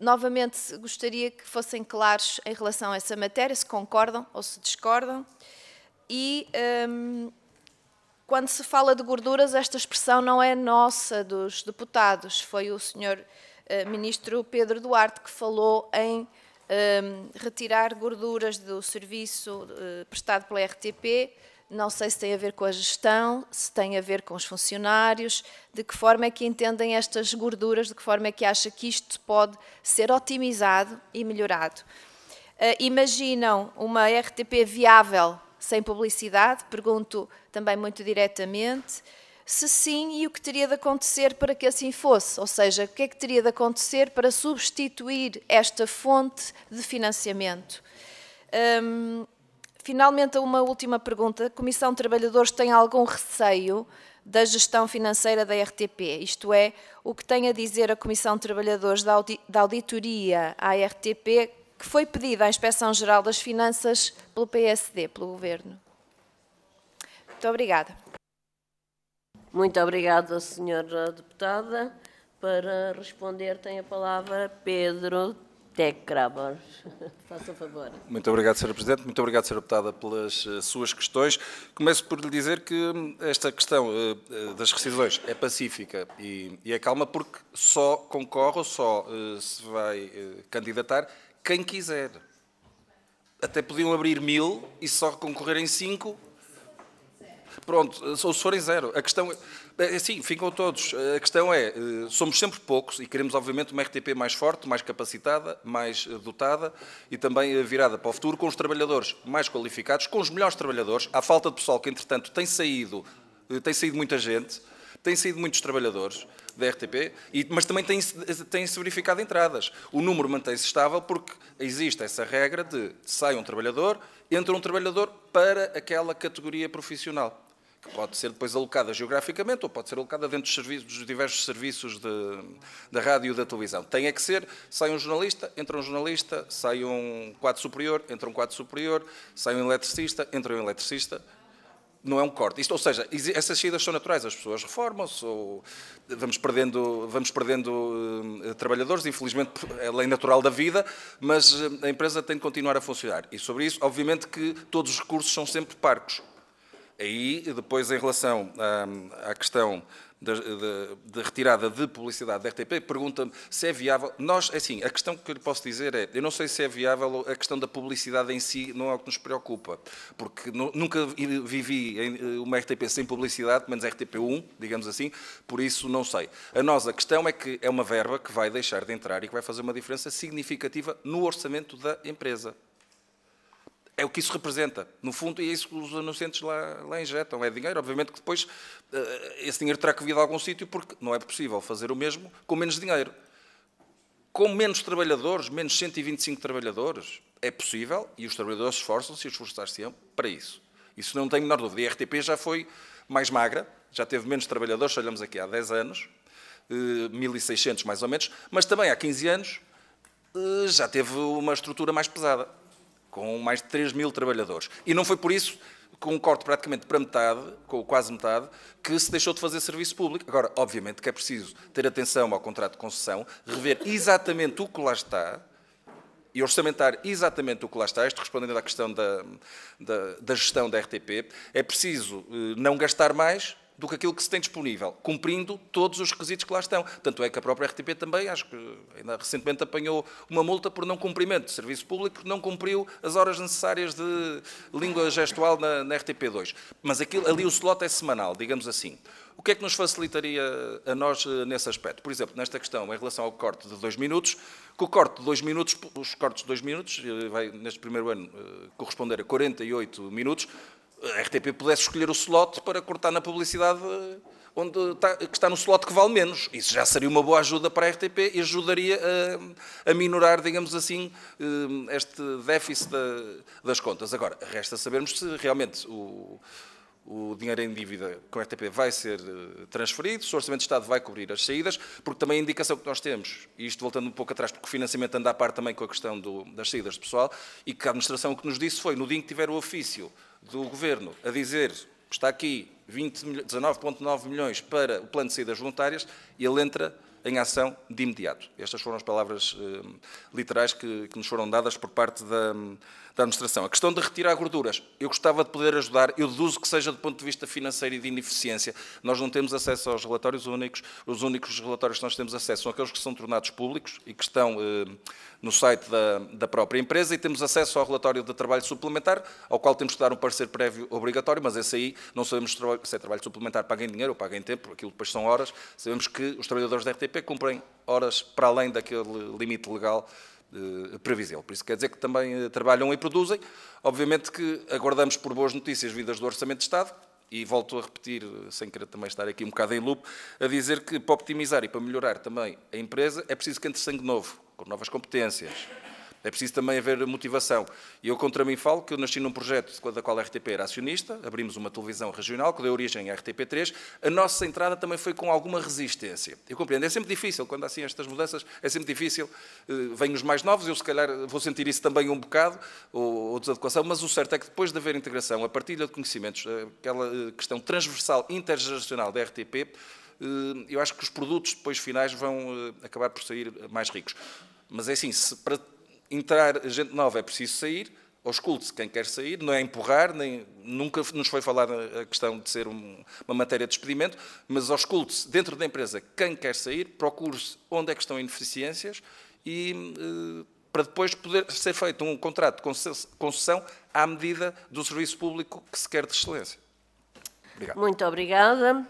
Speaker 6: Novamente, gostaria que fossem claros em relação a essa matéria, se concordam ou se discordam. E um, ehm, quando se fala de gorduras, esta expressão não é nossa, dos deputados. Foi o senhor eh, ministro Pedro Duarte que falou em ehm, retirar gorduras do serviço eh, prestado pela RTP. Não sei se tem a ver com a gestão, se tem a ver com os funcionários, de que forma é que entendem estas gorduras, de que forma é que acha que isto pode ser otimizado e melhorado. Uh, imaginam uma RTP viável sem publicidade? Pergunto também muito diretamente. Se sim, e o que teria de acontecer para que assim fosse? Ou seja, o que é que teria de acontecer para substituir esta fonte de financiamento? Hum, finalmente, uma última pergunta. A Comissão de Trabalhadores tem algum receio da gestão financeira da RTP? Isto é, o que tem a dizer a Comissão de Trabalhadores da, da Auditoria à RTP que foi pedida à Inspeção Geral das Finanças pelo PSD, pelo Governo. Muito obrigada.
Speaker 1: Muito obrigada, Senhora Deputada. Para responder, tem a palavra Pedro Tecrabor. Faça o favor.
Speaker 3: Muito obrigado, Sra. Presidente. Muito obrigado, Sra. Deputada, pelas eh, suas questões. Começo por lhe dizer que hum, esta questão eh, eh, das rescisões é pacífica e, é calma porque só concorre ou só se vai candidatar quem quiser. Até podiam abrir mil e só concorrerem cinco. Pronto, ou se forem zero. A questão é. é sim, ficam todos. A questão é: eh, somos sempre poucos e queremos, obviamente, uma RTP mais forte, mais capacitada, mais eh, dotada e também eh, virada para o futuro, com os trabalhadores mais qualificados, com os melhores trabalhadores. Há falta de pessoal que, entretanto, tem saído, tem saído muita gente, tem saído muitos trabalhadores da RTP, e, mas também têm-se têm verificado entradas. O número mantém-se estável porque existe essa regra de sai um trabalhador, entra um trabalhador para aquela categoria profissional, que pode ser depois alocada geograficamente ou pode ser alocada dentro dos, serviços, dos diversos serviços de, da rádio e da televisão. Tem é que ser, sai um jornalista, entra um jornalista, sai um quadro superior, entra um quadro superior, sai um eletricista, entra um eletricista, não é um corte. Isto, ou seja, essas saídas são naturais, as pessoas reformam-se, ou vamos perdendo, vamos perdendo uh, trabalhadores, infelizmente é lei natural da vida, mas eh, a empresa tem de continuar a funcionar. E sobre isso, obviamente que todos os recursos são sempre parcos. Aí, depois, em relação ah, à questão da, da, da retirada de publicidade da RTP, pergunta-me se é viável. Nós, é assim, a questão que eu lhe posso dizer é, eu não sei se é viável a questão da publicidade em si, não é o que nos preocupa, porque nunca vivi eh, uma RTP sem publicidade, menos RTP1, digamos assim, por isso não sei. A nós, a questão é que é uma verba que vai deixar de entrar e que vai fazer uma diferença significativa no orçamento da empresa é o que isso representa. No fundo, é isso que os anunciantes lá, lá injetam. É dinheiro. Obviamente que depois eh, esse dinheiro terá que vir de algum sítio, porque não é possível fazer o mesmo com menos dinheiro. Com menos trabalhadores, menos 125 trabalhadores, é possível e os trabalhadores esforçam-se e esforçar-se para isso. Isso não tenho menor dúvida. E a RTP já foi mais magra, já teve menos trabalhadores, se olhamos aqui há 10 anos, 1.600 eh, mais ou menos, mas também há 15 anos eh, já teve uma estrutura mais pesada com mais de 3 mil trabalhadores. E não foi por isso, com um corte praticamente para metade, com quase metade, que se deixou de fazer serviço público. Agora, obviamente que é preciso ter atenção ao contrato de concessão, rever exatamente o que lá está, e orçamentar exatamente o que lá está, isto respondendo à questão da, da, da gestão da RTP, é preciso eh, não gastar mais do que aquilo que se tem disponível, cumprindo todos os requisitos que lá estão. Tanto é que a própria RTP também, acho que ainda recentemente apanhou uma multa por não cumprimento de serviço público, porque não cumpriu as horas necessárias de língua gestual na, na RTP2. Mas aquilo, ali o slot é semanal, digamos assim. O que é que nos facilitaria a nós eh, nesse aspecto? Por exemplo, nesta questão, em relação ao corte de dois minutos, que o corte de dois minutos, os cortes de dois minutos, eh, vai neste primeiro ano eh, corresponder a 48 minutos, a RTP pudesse escolher o slot para cortar na publicidade eh, onde está, que está no slot que vale menos. Isso já seria uma boa ajuda para a RTP e ajudaria a, a minorar, digamos assim, eh, este déficit da, das contas. Agora, resta sabermos se realmente o, o dinheiro em dívida com a RTP vai ser eh, transferido, se o Orçamento de Estado vai cobrir as saídas, porque também a indicação que nós temos, e isto voltando um pouco atrás, porque o financiamento anda à par também com a questão do, das saídas de pessoal, e que a administração o que nos disse foi, no dia em que tiver o ofício do Governo a dizer está aqui 19,9 milhões para o plano de saídas voluntárias, e ele entra em ação de imediato. Estas foram as palavras uh, literais que, que, nos foram dadas por parte da, da administração. A questão de retirar gorduras, eu gostava de poder ajudar, eu deduzo que seja do ponto de vista financeiro e de ineficiência. Nós não temos acesso aos relatórios únicos, os únicos relatórios que nós temos acesso são aqueles que são tornados públicos e que estão eh, no site da, da própria empresa e temos acesso ao relatório de trabalho suplementar, ao qual temos que dar um parecer prévio obrigatório, mas esse aí não sabemos se é trabalho suplementar paguem dinheiro ou paguem tempo, aquilo depois são horas. Sabemos que os trabalhadores da RTP cumprem horas para além daquele limite legal eh, previsível. Por isso quer dizer que também eh, trabalham e produzem. Obviamente que aguardamos por boas notícias vindas do Orçamento de Estado, e volto a repetir, eh, sem querer também estar aqui um bocado em loop, a dizer que para optimizar e para melhorar também a empresa é preciso que entre sangue novo, com novas competências, é preciso também haver motivação. Eu contra mim falo que eu nasci num projeto da qual a RTP era acionista, abrimos uma televisão regional que deu origem à RTP3. A nossa entrada também foi com alguma resistência. Eu compreendo, é sempre difícil, quando há assim estas mudanças, é sempre difícil. Eh, vêm os mais novos, eu se calhar vou sentir isso também um bocado, ou, ou desadequação, mas o certo é que depois de haver integração, a partilha de conhecimentos, aquela eh, questão transversal, intergeracional da RTP, eh, eu acho que os produtos depois finais vão acabar por sair mais ricos. Mas é assim, se, para entrar gente nova é preciso sair, ausculte-se quem quer sair, não é empurrar, nem, nunca nos foi falada a questão de ser um, uma matéria de expedimento. mas ausculte-se dentro da empresa quem quer sair, procure-se onde é que estão ineficiências e eh, para depois poder ser feito um contrato de concessão à medida do serviço público que se quer de excelência.
Speaker 1: Obrigado. Muito obrigada.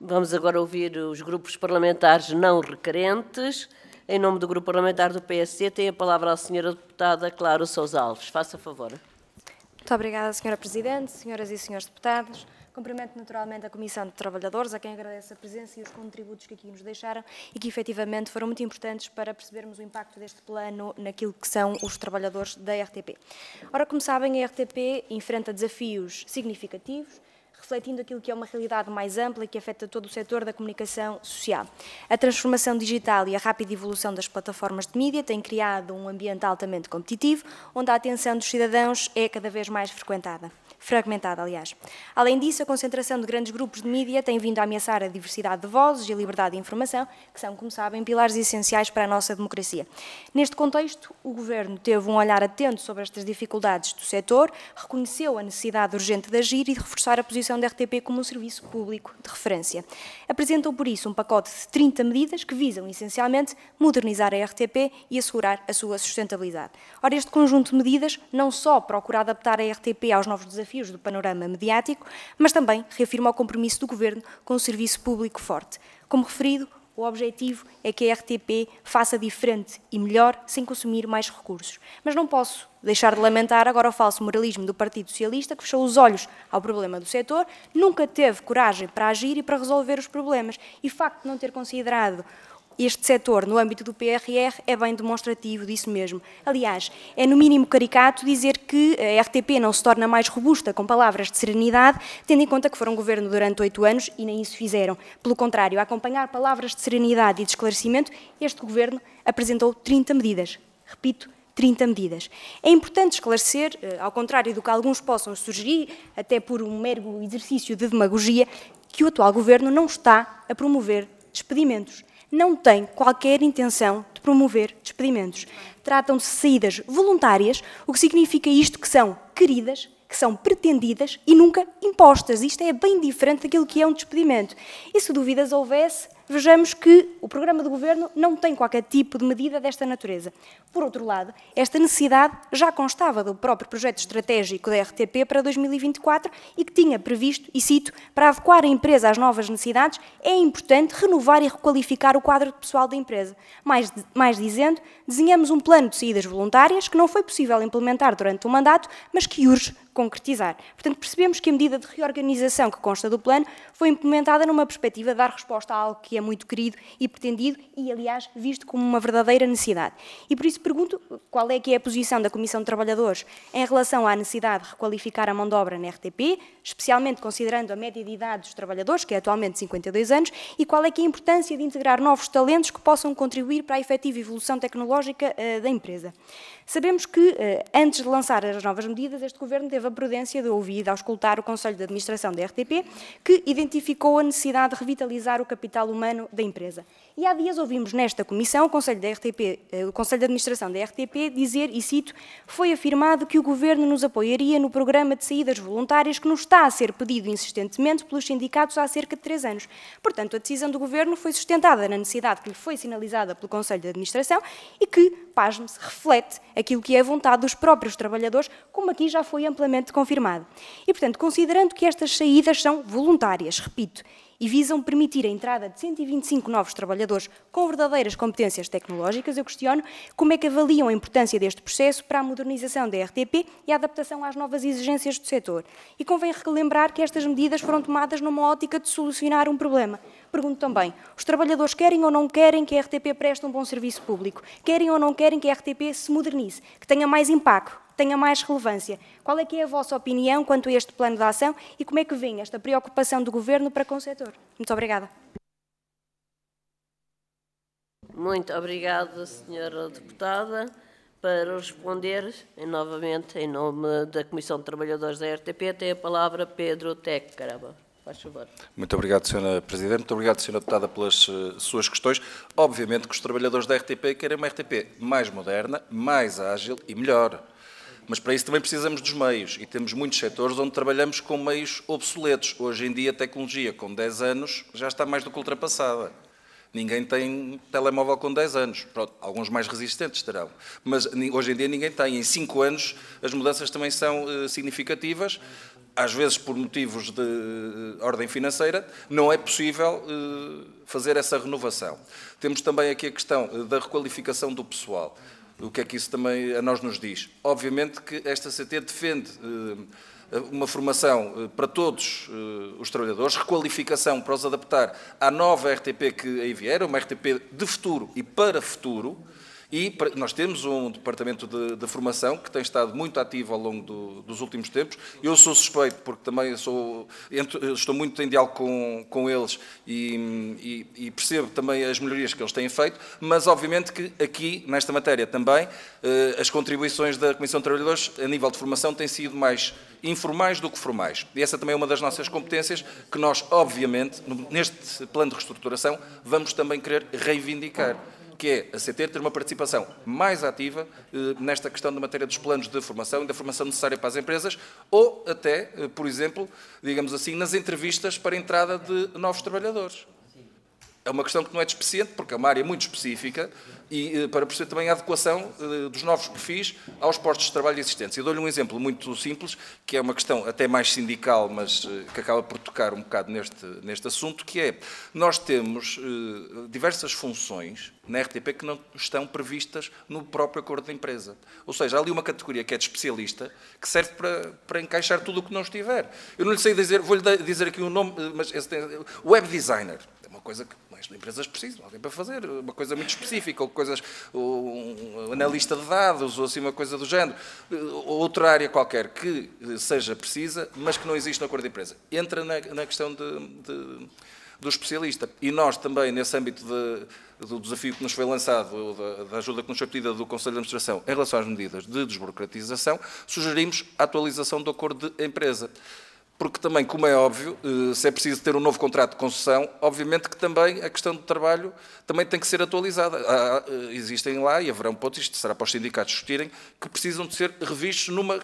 Speaker 1: Vamos agora ouvir os grupos parlamentares não requerentes. Em nome do Grupo Parlamentar do PSC, tem a palavra a senhora deputada Clara Sousa Alves. Faça favor. Muito
Speaker 7: obrigada, senhora Presidente, senhoras e senhores deputados. Cumprimento naturalmente a Comissão de Trabalhadores, a quem agradeço a presença e os contributos que aqui nos deixaram e que efetivamente foram muito importantes para percebermos o impacto deste plano naquilo que são os trabalhadores da RTP. Ora, como sabem, a RTP enfrenta desafios significativos refletindo aquilo que é uma realidade mais ampla que afeta todo o setor da comunicação social. A transformação digital e a rápida evolução das plataformas de mídia têm criado um ambiente altamente competitivo, onde a atenção dos cidadãos é cada vez mais frequentada fragmentada, aliás. Além disso, a concentração de grandes grupos de mídia tem vindo a ameaçar a diversidade de vozes e a liberdade de informação, que são, como sabem, pilares essenciais para a nossa democracia. Neste contexto, o Governo teve um olhar atento sobre estas dificuldades do setor, reconheceu a necessidade urgente de agir e de reforçar a posição da RTP como um serviço público de referência. Apresentou, por isso, um pacote de 30 medidas que visam, essencialmente, modernizar a RTP e assegurar a sua sustentabilidade. Ora, este conjunto de medidas não só procura adaptar a RTP aos novos desafios desafios do panorama mediático, mas também reafirma o compromisso do Governo com um serviço público forte. Como referido, o objetivo é que a RTP faça diferente e melhor sem consumir mais recursos. Mas não posso deixar de lamentar agora o falso moralismo do Partido Socialista, que fechou os olhos ao problema do setor, nunca teve coragem para agir e para resolver os problemas. E o facto de não ter considerado este setor, no âmbito do PRR, é bem demonstrativo disso mesmo. Aliás, é no mínimo caricato dizer que a RTP não se torna mais robusta com palavras de serenidade, tendo em conta que foram governo durante oito anos e nem isso fizeram. Pelo contrário, a acompanhar palavras de serenidade e de esclarecimento, este governo apresentou 30 medidas. Repito, 30 medidas. É importante esclarecer, eh, ao contrário do que alguns possam sugerir, até por um mero exercício de demagogia, que o atual governo não está a promover despedimentos não tem qualquer intenção de promover despedimentos. Tratam-se de saídas voluntárias, o que significa isto que são queridas, que são pretendidas e nunca impostas. Isto é bem diferente daquilo que é um despedimento. E se dúvidas houvesse, vejamos que o programa de governo não tem qualquer tipo de medida desta natureza. Por outro lado, esta necessidade já constava do próprio projeto estratégico da RTP para 2024 e que tinha previsto, e cito, para adequar a empresa às novas necessidades, é importante renovar e requalificar o quadro pessoal da empresa. Mais, mais dizendo, desenhamos um plano de saídas voluntárias que não foi possível implementar durante o mandato, mas que urge concretizar. Portanto, percebemos que a medida de reorganização que consta do plano foi implementada numa perspectiva de dar resposta a algo que é muito querido e pretendido e, aliás, visto como uma verdadeira necessidade. E por isso pergunto qual é que é a posição da Comissão de Trabalhadores em relação à necessidade de requalificar a mão de obra na RTP, especialmente considerando a média de idade dos trabalhadores, que é atualmente 52 anos, e qual é que é a importância de integrar novos talentos que possam contribuir para a efetiva evolução tecnológica uh, da empresa. Sabemos que, uh, antes de lançar as novas medidas, este Governo teve a prudência de ouvir e de auscultar o Conselho de Administração da RTP, que identificou identificou a necessidade de revitalizar o capital humano da empresa. E há dias ouvimos nesta comissão o Conselho, da RTP, eh, o Conselho de Administração da RTP dizer, e cito, foi afirmado que o Governo nos apoiaria no programa de saídas voluntárias que nos está a ser pedido insistentemente pelos sindicatos há cerca de três anos. Portanto, a decisão do Governo foi sustentada na necessidade que lhe foi sinalizada pelo Conselho de Administração e que pasme-se, reflete aquilo que é a vontade dos próprios trabalhadores, como aqui já foi amplamente confirmado. E, portanto, considerando que estas saídas são voluntárias, repito, e visam permitir a entrada de 125 novos trabalhadores com verdadeiras competências tecnológicas, eu questiono como é que avaliam a importância deste processo para a modernização da RTP e a adaptação às novas exigências do setor. E convém relembrar que estas medidas foram tomadas numa ótica de solucionar um problema. Pergunto também, os trabalhadores querem ou não querem que a RTP preste um bom serviço público? Querem ou não querem que a RTP se modernize, que tenha mais impacto, tenha mais relevância. Qual é que é a vossa opinião quanto a este plano de ação e como é que vem esta preocupação do Governo para com o setor? Muito obrigada.
Speaker 1: Muito obrigada, Senhora Deputada, para responder, novamente, em nome da Comissão de Trabalhadores da RTP, tem a palavra Pedro Tec Faz favor.
Speaker 3: Muito obrigado, Sra. Presidente. Muito obrigado, Sra. Deputada, pelas eh, suas questões. Obviamente que os trabalhadores da RTP querem uma RTP mais moderna, mais ágil e melhor. Mas para isso também precisamos dos meios e temos muitos setores onde trabalhamos com meios obsoletos. Hoje em dia, a tecnologia com 10 anos já está mais do que ultrapassada. Ninguém tem telemóvel com 10 anos. Pronto, alguns mais resistentes terão. Mas hoje em dia ninguém tem. Em 5 anos as mudanças também são eh, significativas. Às vezes, por motivos de eh, ordem financeira, não é possível eh, fazer essa renovação. Temos também aqui a questão da requalificação do pessoal. O que é que isso também a nós nos diz? Obviamente que esta CT defende eh, uma formação eh, para todos eh, os trabalhadores, requalificação para os adaptar à nova RTP que aí vier, uma RTP de futuro e para futuro, e nós temos um departamento de, de, formação que tem estado muito ativo ao longo do, dos últimos tempos. Eu sou suspeito, porque também sou, entro, estou muito em diálogo com, com eles e, e, e, percebo também as melhorias que eles têm feito, mas obviamente que aqui, nesta matéria também, eh, as contribuições da Comissão de Trabalhadores a nível de formação têm sido mais informais do que formais. E essa também é uma das nossas competências que nós, obviamente, neste plano de reestruturação, vamos também querer reivindicar que é a CT ter uma participação mais ativa eh, nesta questão da matéria dos planos de formação e da formação necessária para as empresas, ou até, eh, por exemplo, digamos assim, nas entrevistas para a entrada de novos trabalhadores. É uma questão que não é despeciente, porque é uma área muito específica, e eh, para perceber também a adequação eh, dos novos perfis aos postos de trabalho existentes. Eu dou-lhe um exemplo muito simples, que é uma questão até mais sindical, mas eh, que acaba por tocar um bocado neste, neste assunto, que é, nós temos diversas funções na RTP que não estão previstas no próprio acordo da empresa. Ou seja, há ali uma categoria que é de especialista, que serve para, para encaixar tudo o que não estiver. Eu não lhe sei dizer, vou-lhe dizer aqui o um nome, mas esse tem, web designer, é uma coisa que as empresas precisam alguém para fazer uma coisa muito específica, ou coisas, um analista de dados, ou assim uma coisa do género, ou eh, outra área qualquer que seja precisa, mas que não existe no acordo de empresa. Entra na, na questão de, de, do especialista. E nós também, nesse âmbito de, do desafio que nos foi lançado, da, da ajuda que nos foi pedida do Conselho de Administração em relação às medidas de desburocratização, sugerimos a atualização do acordo de empresa porque também, como é óbvio, eh, se é preciso ter um novo contrato de concessão, obviamente que também a questão do trabalho também tem que ser atualizada. Há, eh, existem lá, e haverá um ponto, isto será para os sindicatos discutirem, que precisam de ser revistos numa uh,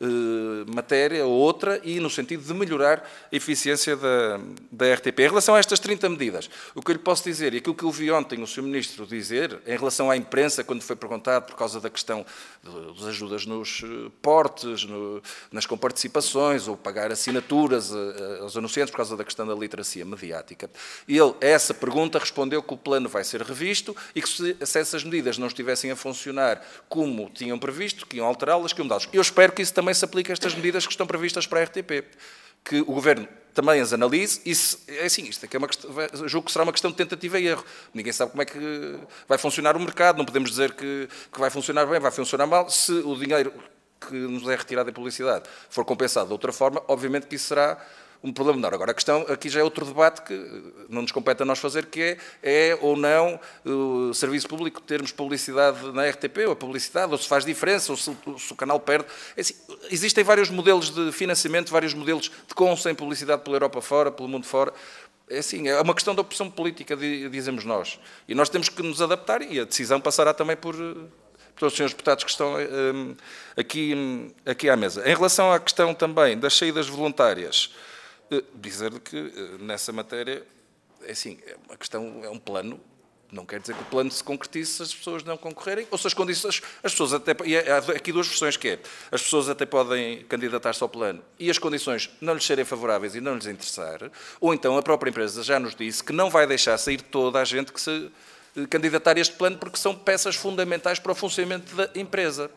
Speaker 3: uh, matéria ou outra e no sentido de melhorar a eficiência da, da RTP. Em relação a estas 30 medidas, o que eu lhe posso dizer, e aquilo que eu vi ontem o Sr. Ministro dizer, em relação à imprensa, quando foi perguntado por causa da questão das ajudas nos portes, no, nas comparticipações, ou pagar assinaturas aos anunciantes por causa da questão da literacia mediática. E Ele, a essa pergunta, respondeu que o plano vai ser revisto e que se, se essas medidas não estivessem a funcionar como tinham previsto, que iam alterá-las, que iam mudá-las. Eu espero que isso também se aplique a estas medidas que estão previstas para a RTP. Que o Governo também as analise. E se, é assim, isto é que é uma questão, julgo que será uma questão de tentativa e erro. Ninguém sabe como é que vai funcionar o mercado, não podemos dizer que, que vai funcionar bem, vai funcionar mal. Se o dinheiro que nos é retirada a publicidade for compensado de outra forma, obviamente que isso será um problema menor. Agora, a questão aqui já é outro debate que eh, não nos compete a nós fazer, que é, é ou não eh, o serviço público termos publicidade na RTP, ou a publicidade, ou se faz diferença, ou se, se o canal perde. É assim, existem vários modelos de financiamento, vários modelos de com ou sem publicidade pela Europa fora, pelo mundo fora. É assim, é uma questão da opção política, dizemos nós. E nós temos que nos adaptar e a decisão passará também por, eh, todos os senhores deputados que estão hum, aqui, aqui à mesa. Em relação à questão também das saídas voluntárias, eh, dizer que eh, nessa matéria, é assim, é uma questão, é um plano não quer dizer que o plano se concretize se as pessoas não concorrerem, ou se as condições, as pessoas até, e é, há aqui duas versões que é, as pessoas até podem candidatar-se ao plano e as condições não lhes serem favoráveis e não lhes interessar, ou então a própria empresa já nos disse que não vai deixar sair toda a gente que se candidatar este plano porque são peças fundamentais para o funcionamento da empresa.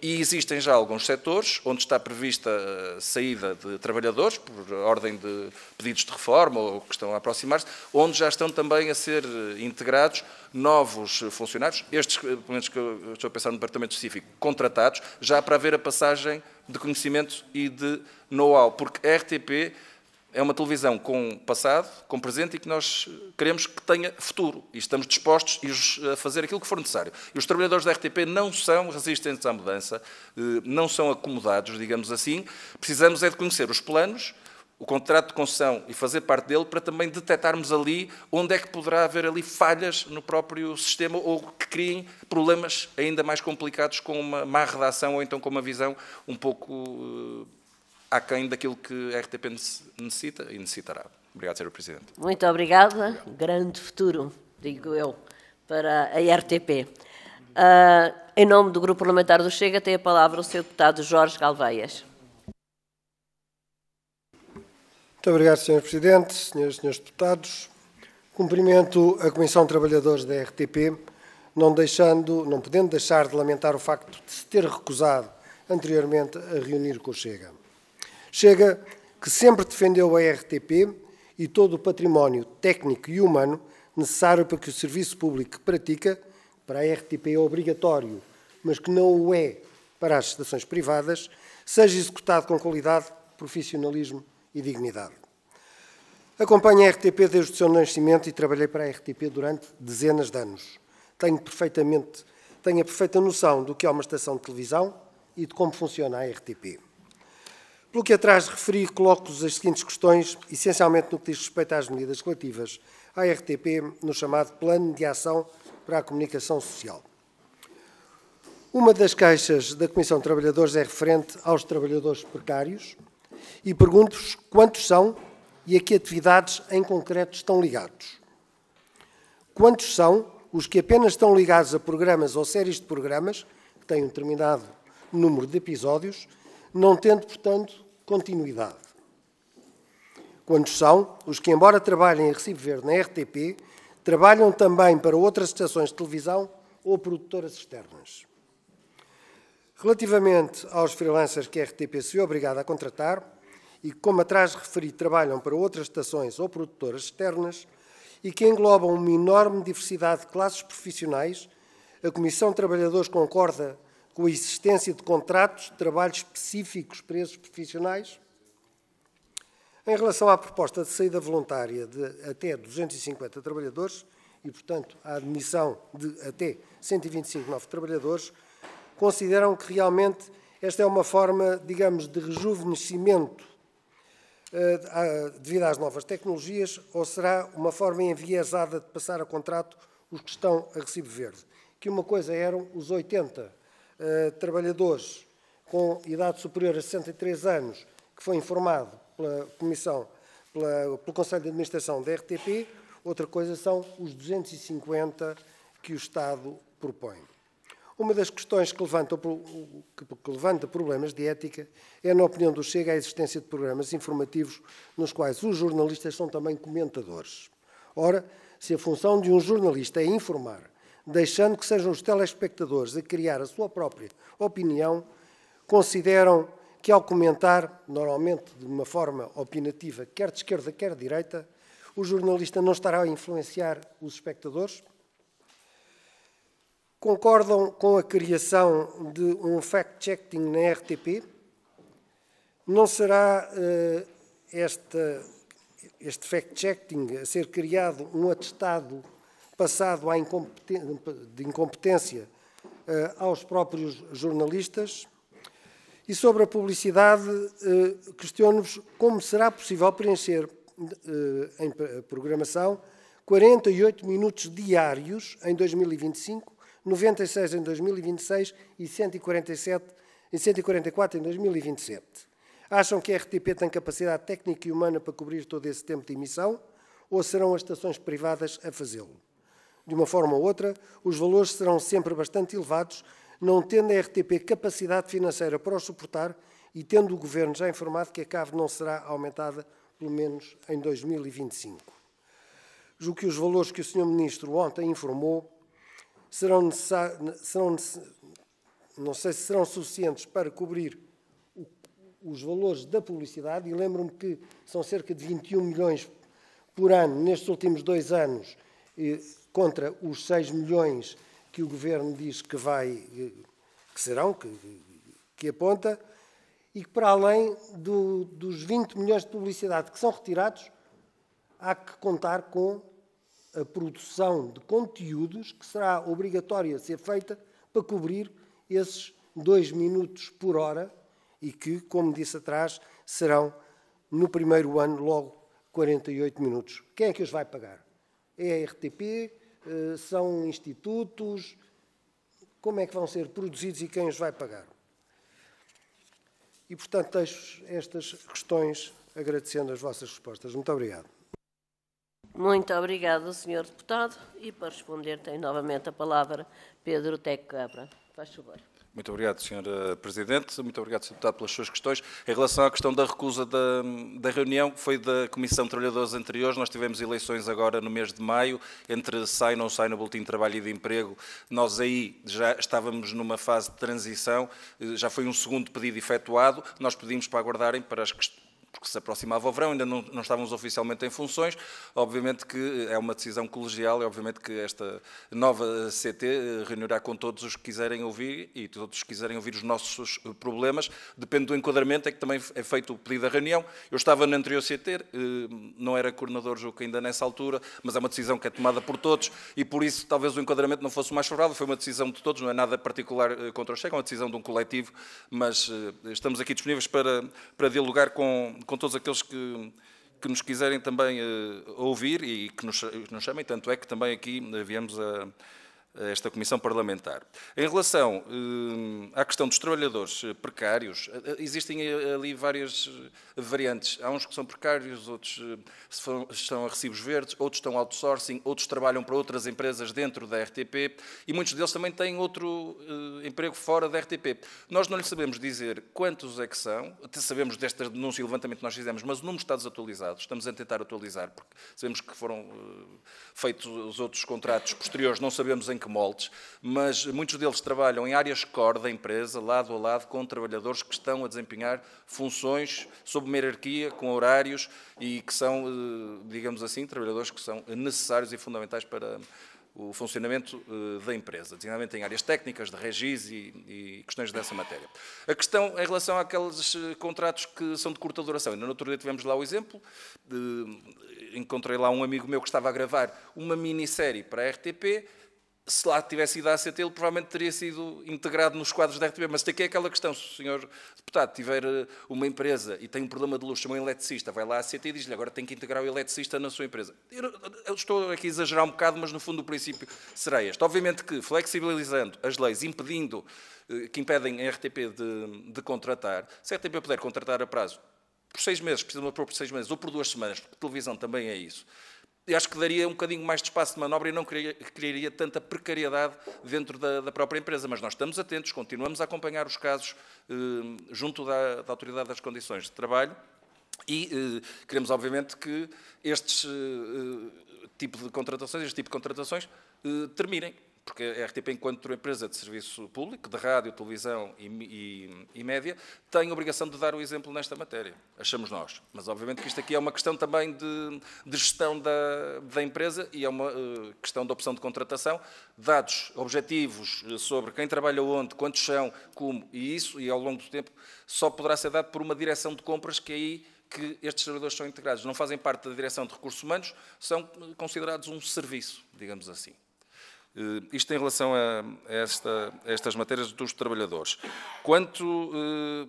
Speaker 3: E existem já alguns setores onde está prevista a eh, saída de trabalhadores, por ordem de pedidos de reforma ou que estão a aproximar-se, onde já estão também a ser eh, integrados novos funcionários, estes, eh, pelo menos que eu estou a pensar no departamento específico, contratados, já para haver a passagem de conhecimento e de know-how, porque a RTP é uma televisão com passado, com presente e que nós queremos que tenha futuro. E estamos dispostos a fazer aquilo que for necessário. E os trabalhadores da RTP não são resistentes à mudança, eh, não são acomodados, digamos assim. Precisamos é de conhecer os planos, o contrato de concessão e fazer parte dele para também detectarmos ali onde é que poderá haver ali falhas no próprio sistema ou que criem problemas ainda mais complicados com uma má redação ou então com uma visão um pouco eh, aquém daquilo que a RTP necessita e necessitará. Obrigado, Sr. Presidente.
Speaker 1: Muito obrigada. Obrigado. Grande futuro, digo eu, para a RTP. Uh, ah, em nome do Grupo Parlamentar do Chega, tem a palavra o Sr. Deputado Jorge Galveias.
Speaker 8: Muito obrigado, Sr. Presidente, Srs. e Srs. Deputados. Cumprimento a Comissão de Trabalhadores da RTP, não, deixando, não podendo deixar de lamentar o facto de se ter recusado anteriormente a reunir com o Chega. Chega que sempre defendeu a RTP e todo o património técnico e humano necessário para que o serviço público que pratica, para a RTP é obrigatório, mas que não o é para as estações privadas, seja executado com qualidade, profissionalismo e dignidade. Acompanho a RTP desde o seu nascimento e trabalhei para a RTP durante dezenas de anos. Tenho perfeitamente, tenho a perfeita noção do que é uma estação de televisão e de como funciona a RTP. Pelo que atrás referi, coloco-vos as seguintes questões, essencialmente no que diz respeito às medidas relativas à RTP, no chamado Plano de Ação para a Comunicação Social. Uma das queixas da Comissão de Trabalhadores é referente aos trabalhadores precários e pergunto-vos quantos são e a que atividades em concreto estão ligados. Quantos são os que apenas estão ligados a programas ou séries de programas, que têm um determinado número de episódios, não tendo, portanto, continuidade. Quantos são os que, embora trabalhem em Recife Verde na RTP, trabalham também para outras estações de televisão ou produtoras externas? Relativamente aos freelancers que a RTP se é obrigada a contratar e que, como atrás referi, trabalham para outras estações ou produtoras externas e que englobam uma enorme diversidade de classes profissionais, a Comissão de Trabalhadores concorda com a existência de contratos de trabalho específicos para esses profissionais? Em relação à proposta de saída voluntária de até 250 trabalhadores e, portanto, à admissão de até 125 novos trabalhadores, consideram que realmente esta é uma forma, digamos, de rejuvenescimento uh, devido às novas tecnologias ou será uma forma enviesada de passar a contrato os que estão a recibo verde? Que uma coisa eram os 80 eh, trabalhadores com idade superior a 63 anos, que foi informado pela Comissão, pela, pelo Conselho de Administração da RTP, outra coisa são os 250 que o Estado propõe. Uma das questões que levanta, que levanta, problemas de ética é, na opinião do Chega, a existência de programas informativos nos quais os jornalistas são também comentadores. Ora, se a função de um jornalista é informar deixando que sejam os telespectadores a criar a sua própria opinião, consideram que ao comentar, normalmente de uma forma opinativa, quer de esquerda, quer de direita, o jornalista não estará a influenciar os espectadores? Concordam com a criação de um fact-checking na RTP? Não será uh, este fact-checking a ser criado um atestado passado de incompetência eh, aos próprios jornalistas. E sobre a publicidade, eh, questiono-vos como será possível preencher eh, em programação 48 minutos diários em 2025, 96 em 2026 e 147, 144 em 2027. Acham que a RTP tem capacidade técnica e humana para cobrir todo esse tempo de emissão ou serão as estações privadas a fazê-lo? de uma forma ou outra, os valores serão sempre bastante elevados, não tendo a RTP capacidade financeira para os suportar e tendo o Governo já informado que a CAV não será aumentada, pelo menos em 2025. Julgo que os valores que o Sr. Ministro ontem informou serão, serão não sei se serão suficientes para cobrir os valores da publicidade, e lembro-me que são cerca de 21 milhões por ano nestes últimos dois anos, contra os 6 milhões que o Governo diz que vai, eh, que serão, que, que aponta, e que para além do, dos 20 milhões de publicidade que são retirados, há que contar com a produção de conteúdos que será obrigatória a ser feita para cobrir esses dois minutos por hora e que, como disse atrás, serão no primeiro ano logo 48 minutos. Quem é que os vai pagar? É a RTP, eh, são institutos, como é que vão ser produzidos e quem os vai pagar. E, portanto, deixo estas questões agradecendo as vossas respostas. Muito obrigado.
Speaker 1: Muito obrigado, Sr. Deputado. E para responder tem novamente a palavra Pedro Tec Cabra. Faz favor.
Speaker 3: Muito obrigado, Sr. Eh, presidente. Muito obrigado, Sr. Deputado, pelas suas questões. Em relação à questão da recusa da, da reunião, foi da Comissão de Trabalhadores anteriores. Nós tivemos eleições agora no mês de maio, entre sai ou não sai no Boletim de Trabalho e de Emprego. Nós aí já estávamos numa fase de transição, eh, já foi um segundo pedido efetuado. Nós pedimos para aguardarem para as questões porque se aproximava o verão, ainda não, não, estávamos oficialmente em funções. Obviamente que eh, é uma decisão colegial e obviamente que esta nova eh, CT eh, reunirá com todos os que quiserem ouvir e todos os que quiserem ouvir os nossos problemas. Depende do enquadramento, é que também é feito o pedido da reunião. Eu estava na anterior CT, não era coordenador que ainda nessa altura, mas é uma decisão que é tomada por todos e por isso talvez o enquadramento não fosse mais favorável. Foi uma decisão de todos, não é nada particular contra o Cheque, é uma decisão de um coletivo, mas estamos aqui disponíveis para, para dialogar com com todos aqueles que, que nos quiserem também eh, ouvir e que nos, nos chamem, tanto é que também aqui eh, viemos a esta comissão parlamentar. Em relação hum, à questão dos trabalhadores eh, precários, eh, eh, existem ali várias variantes. Há uns que são precários, outros estão a recibos verdes, outros estão outsourcing, outros trabalham para outras empresas dentro da RTP e muitos deles também têm outro emprego fora da RTP. Nós não lhe sabemos dizer quantos é que são, sabemos desta denúncia e levantamento que nós fizemos, mas o número está desatualizado, estamos a tentar atualizar, porque sabemos que foram feitos os outros contratos posteriores, não sabemos em que moldes, mas muitos deles trabalham em áreas core da empresa, lado a lado, com trabalhadores que estão a desempenhar funções sob uma hierarquia, com horários e que são, eh, digamos assim, trabalhadores que são necessários e fundamentais para o funcionamento eh, da empresa, designadamente em áreas técnicas, de regis e, e, questões dessa matéria. A questão em relação àqueles eh, contratos que são de curta duração, ainda no outro dia tivemos lá o exemplo, de, encontrei lá um amigo meu que estava a gravar uma minissérie para a RTP, se lá tivesse ido à ACT, ele provavelmente teria sido integrado nos quadros da RTP. Mas aqui é aquela questão: se o senhor deputado tiver eh, uma empresa e tem um problema de luz, chama um eletricista, vai lá à ACT e diz-lhe agora tem que integrar o eletricista na sua empresa. Eu, eu estou aqui a exagerar um bocado, mas no fundo o princípio será este. Obviamente que flexibilizando as leis, impedindo eh, que impedem a RTP de, de contratar, se a RTP puder contratar a prazo por seis meses, precisa de uma por seis meses ou por duas semanas, porque televisão também é isso eu acho que daria um bocadinho mais de espaço de manobra e não criaria, tanta precariedade dentro da, da, própria empresa. Mas nós estamos atentos, continuamos a acompanhar os casos eh, junto da, da Autoridade das Condições de Trabalho e eh, queremos, obviamente, que estes eh, eh tipo de contratações, este tipo de contratações, eh, terminem porque a RTP, enquanto empresa de serviço público, de rádio, televisão e, e, e, média, tem a obrigação de dar o exemplo nesta matéria, achamos nós. Mas, obviamente, que isto aqui é uma questão também de, de gestão da, da, empresa e é uma uh, questão de opção de contratação, dados objetivos eh, sobre quem trabalha onde, quantos são, como, e isso, e ao longo do tempo, só poderá ser dado por uma direção de compras que é aí que estes trabalhadores são integrados, não fazem parte da direção de recursos humanos, são eh, considerados um serviço, digamos assim. Eh, isto em relação a, esta, a estas matérias dos trabalhadores. Quanto eh,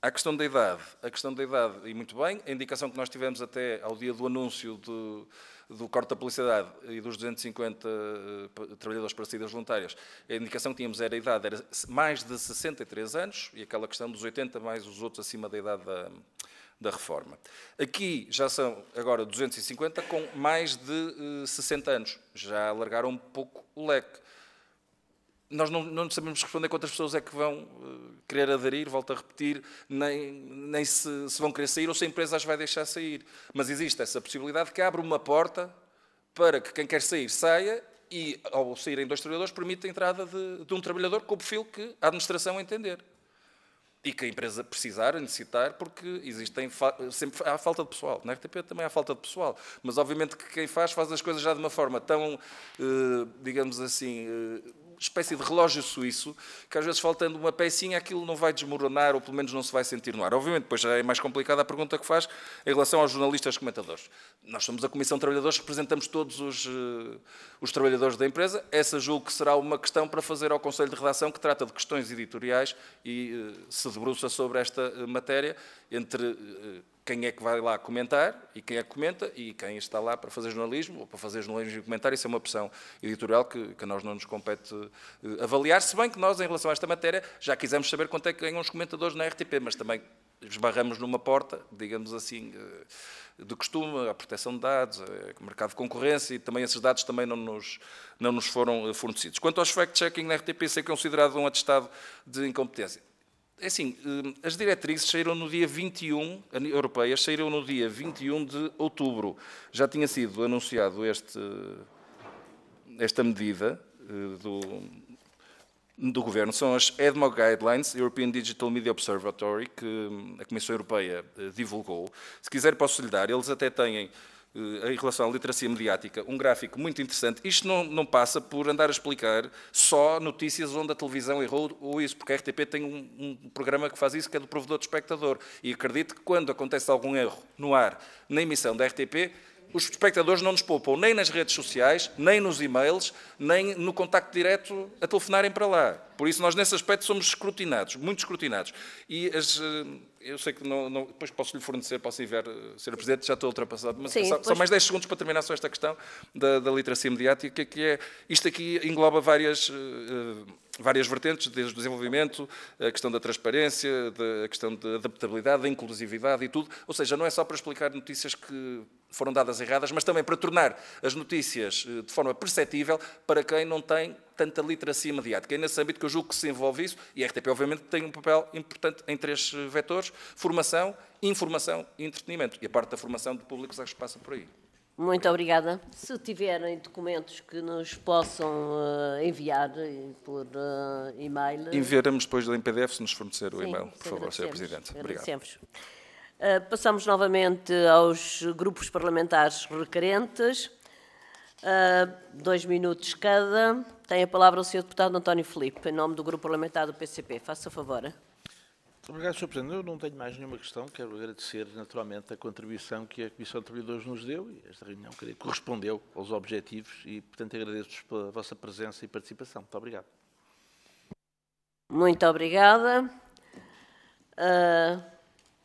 Speaker 3: à questão da idade, a questão da idade, e muito bem, a indicação que nós tivemos até ao dia do anúncio de, do corte da publicidade e dos 250 uh, eh, trabalhadores para saídas voluntárias, a indicação que tínhamos era a idade, era mais de 63 anos, e aquela questão dos 80 mais os outros acima da idade da, da reforma. Aqui já são agora 250 com mais de 60 eh, anos. Já alargaram um pouco o leque. Nós não, não sabemos responder quantas pessoas é que vão eh, querer aderir, volto a repetir, nem, nem se, se vão querer sair ou se a empresa as vai deixar sair. Mas existe essa possibilidade que abre uma porta para que quem quer sair saia e, ao saírem dois trabalhadores, permite a entrada de, de um trabalhador com o perfil que a administração entender e que a empresa precisar, necessitar, porque existem sempre há falta de pessoal. Na RTP também há falta de pessoal, mas obviamente que quem faz faz as coisas já de uma forma tão, eh, digamos assim, eh, espécie de relógio suíço, que às vezes faltando uma pecinha, aquilo não vai desmoronar, ou pelo menos não se vai sentir no ar. Obviamente, depois já é mais complicada a pergunta que faz em relação aos jornalistas comentadores. Nós somos a Comissão de Trabalhadores, representamos todos os, uh, os trabalhadores da empresa. Essa julgo que será uma questão para fazer ao Conselho de Redação, que trata de questões editoriais e uh, se debruça sobre esta uh, matéria, entre quem é que vai lá comentar e quem é que comenta e quem está lá para fazer jornalismo ou para fazer jornalismo e comentário, isso é uma opção editorial que, que a nós não nos compete eh, avaliar, se bem que nós, em relação a esta matéria, já quisemos saber quanto é que ganham os comentadores na RTP, mas também esbarramos numa porta, digamos assim, eh, de costume, a proteção de dados, ao eh, mercado de concorrência e também esses dados também não nos, não nos foram fornecidos. Quanto aos fact-checking na RTP, isso é considerado um atestado de incompetência. É assim, hum, as diretrizes saíram no dia 21, europeias, saíram no dia 21 de outubro. Já tinha sido anunciado este, esta medida eh, do, do Governo. São as EDMO Guidelines, European Digital Media Observatory, que hum, a Comissão Europeia eh, divulgou. Se quiser posso lhe dar, eles até têm eh, em relação à literacia mediática, um gráfico muito interessante. Isto não, não, passa por andar a explicar só notícias onde a televisão errou ou isso, porque a RTP tem um, um programa que faz isso, que é do provedor de espectador. E acredito que quando acontece algum erro no ar, na emissão da RTP, os espectadores não nos poupam nem nas redes sociais, nem nos e-mails, nem no contacto direto a telefonarem para lá. Por isso, nós nesse aspecto somos escrutinados, muito escrutinados. E as eh, eu sei que não, não, depois posso lhe fornecer, posso ir ver, Sr. Presidente, já estou ultrapassado, mas Sim, só, depois... só, mais 10 segundos para terminar só esta questão da, da literacia mediática, que é, isto aqui engloba várias... Uh, várias vertentes, desde o desenvolvimento, a questão da transparência, a questão da adaptabilidade, da inclusividade e tudo. Ou seja, não é só para explicar notícias que foram dadas erradas, mas também para tornar as notícias eh, de forma perceptível para quem não tem tanta literacia mediática. É nesse âmbito que eu julgo que se envolve isso, e a RTP, obviamente, tem um papel importante em três eh, vetores: formação, informação e entretenimento. E a parte da formação do público que passa por aí.
Speaker 1: Muito obrigada. Se tiverem documentos que nos possam uh, enviar eh, por uh, e-mail. Enviaremos
Speaker 3: depois em PDF se nos fornecer o Sim, e-mail, por favor, Sr. Presidente. Obrigado.
Speaker 1: Uh, passamos novamente aos grupos parlamentares requerentes. dois minutos cada. Tem a palavra o Sr. Deputado António Felipe, em nome do Grupo Parlamentar do PCP. Faça favor.
Speaker 2: Obrigado, Sr. Presidente. Eu não tenho mais nenhuma questão. Quero agradecer, naturalmente, a contribuição que a Comissão de Trabalhadores nos deu e esta reunião, creio, correspondeu aos objetivos e, portanto, agradeço-vos pela vossa presença e participação. Muito obrigado.
Speaker 1: Muito obrigada. Uh...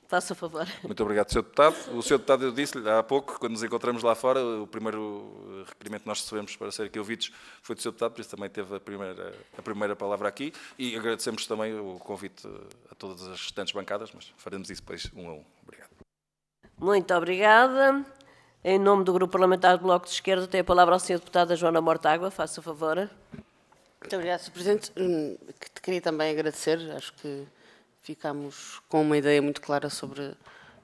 Speaker 1: Faça favor.
Speaker 3: Muito obrigado, Sr. Deputado. O Sr. Deputado, eu disse-lhe há pouco, quando nos encontramos lá fora, o primeiro requerimento que nós recebemos para ser aqui ouvidos foi do Sr. Deputado, por isso também teve a primeira, a primeira palavra aqui. E agradecemos também o convite a todas as restantes bancadas, mas faremos isso depois um a um. Obrigado.
Speaker 1: Muito obrigada. Em nome do Grupo Parlamentar do Bloco de Esquerda, tem a palavra a Sra. Deputada Joana Mortágua. Faça favor.
Speaker 4: Muito obrigada, Sr. Presidente. Hum, queria também agradecer, acho que ficámos com uma ideia muito clara sobre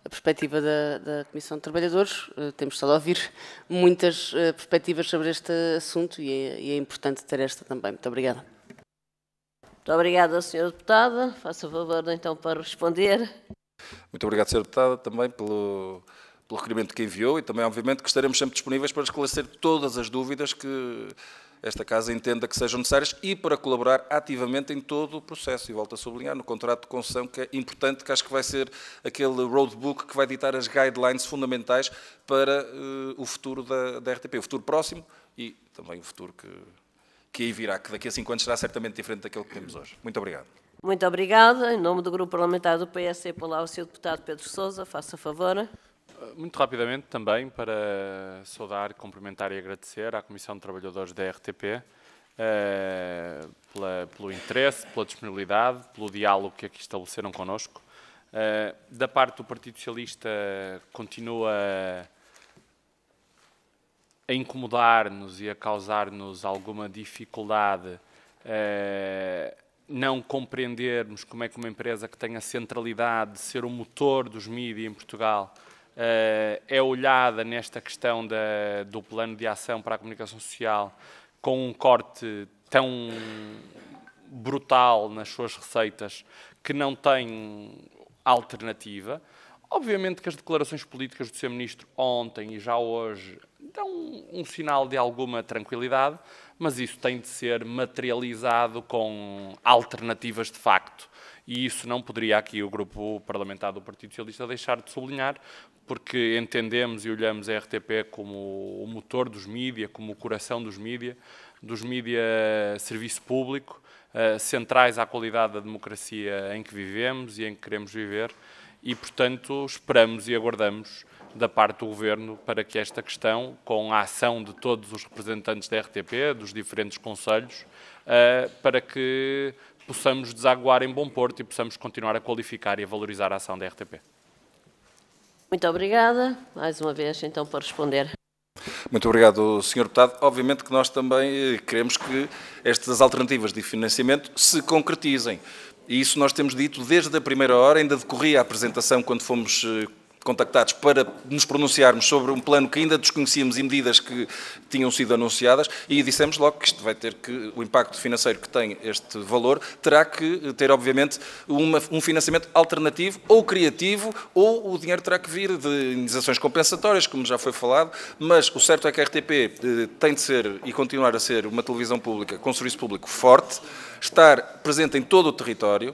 Speaker 4: a perspectiva da, da Comissão de Trabalhadores. Eh, temos estado a ouvir muitas eh, perspectivas sobre este assunto e é, e é, importante ter esta também. Muito obrigada.
Speaker 1: Muito obrigada, Sra. Deputada. Faça favor, então, para responder.
Speaker 3: Muito obrigado, Sra. Deputada, também pelo, pelo requerimento que enviou e também, obviamente, que estaremos sempre disponíveis para esclarecer todas as dúvidas que esta Casa entenda que sejam necessárias e para colaborar ativamente em todo o processo. E volto a sublinhar no contrato de concessão, que é importante, que acho que vai ser aquele roadbook que vai ditar as guidelines fundamentais para uh, o futuro da, da, RTP, o futuro próximo e também o futuro que, que aí virá, que daqui a cinco anos será certamente diferente daquele que temos hoje. Muito obrigado.
Speaker 1: Muito obrigada. Em nome do Grupo Parlamentar do PS, é para lá o seu deputado Pedro Sousa, faça favor.
Speaker 3: Muito rapidamente também para
Speaker 5: saudar, cumprimentar e agradecer à Comissão de Trabalhadores da RTP eh, pela, pelo interesse, pela disponibilidade, pelo diálogo que aqui estabeleceram connosco. Eh, da parte do Partido Socialista continua a incomodar-nos e a causar-nos alguma dificuldade eh, não compreendermos como é que uma empresa que tem a centralidade de ser o motor dos mídias em Portugal eh, é olhada nesta questão da, do plano de ação para a comunicação social com um corte tão brutal nas suas receitas que não tem alternativa. Obviamente que as declarações políticas do seu ministro ontem e já hoje dão um sinal de alguma tranquilidade, mas isso tem de ser materializado com alternativas de facto e isso não poderia aqui o grupo parlamentar do Partido Socialista deixar de sublinhar, porque entendemos e olhamos a RTP como o motor dos mídias, como o coração dos mídias, dos mídias serviço público, eh, centrais à qualidade da democracia em que vivemos e em que queremos viver, e, portanto, esperamos e aguardamos da parte do Governo para que esta questão, com a ação de todos os representantes da RTP, dos diferentes conselhos, eh, para que possamos desaguar em bom porto e possamos continuar a qualificar e a
Speaker 3: valorizar a ação da RTP.
Speaker 1: Muito obrigada, mais uma vez, então, para responder.
Speaker 3: Muito obrigado, Sr. Deputado. Obviamente que nós também eh, queremos que estas alternativas de financiamento se concretizem. E isso nós temos dito desde a primeira hora, ainda decorria a apresentação quando fomos eh, contactados para nos pronunciarmos sobre um plano que ainda desconhecíamos e medidas que tinham sido anunciadas e dissemos logo que isto vai ter que, o impacto financeiro que tem este valor terá que ter, obviamente, uma, um financiamento alternativo ou criativo ou o dinheiro terá que vir de indenizações compensatórias, como já foi falado, mas o certo é que a RTP eh, tem de ser e continuar a ser uma televisão pública com serviço público forte, estar presente em todo o território,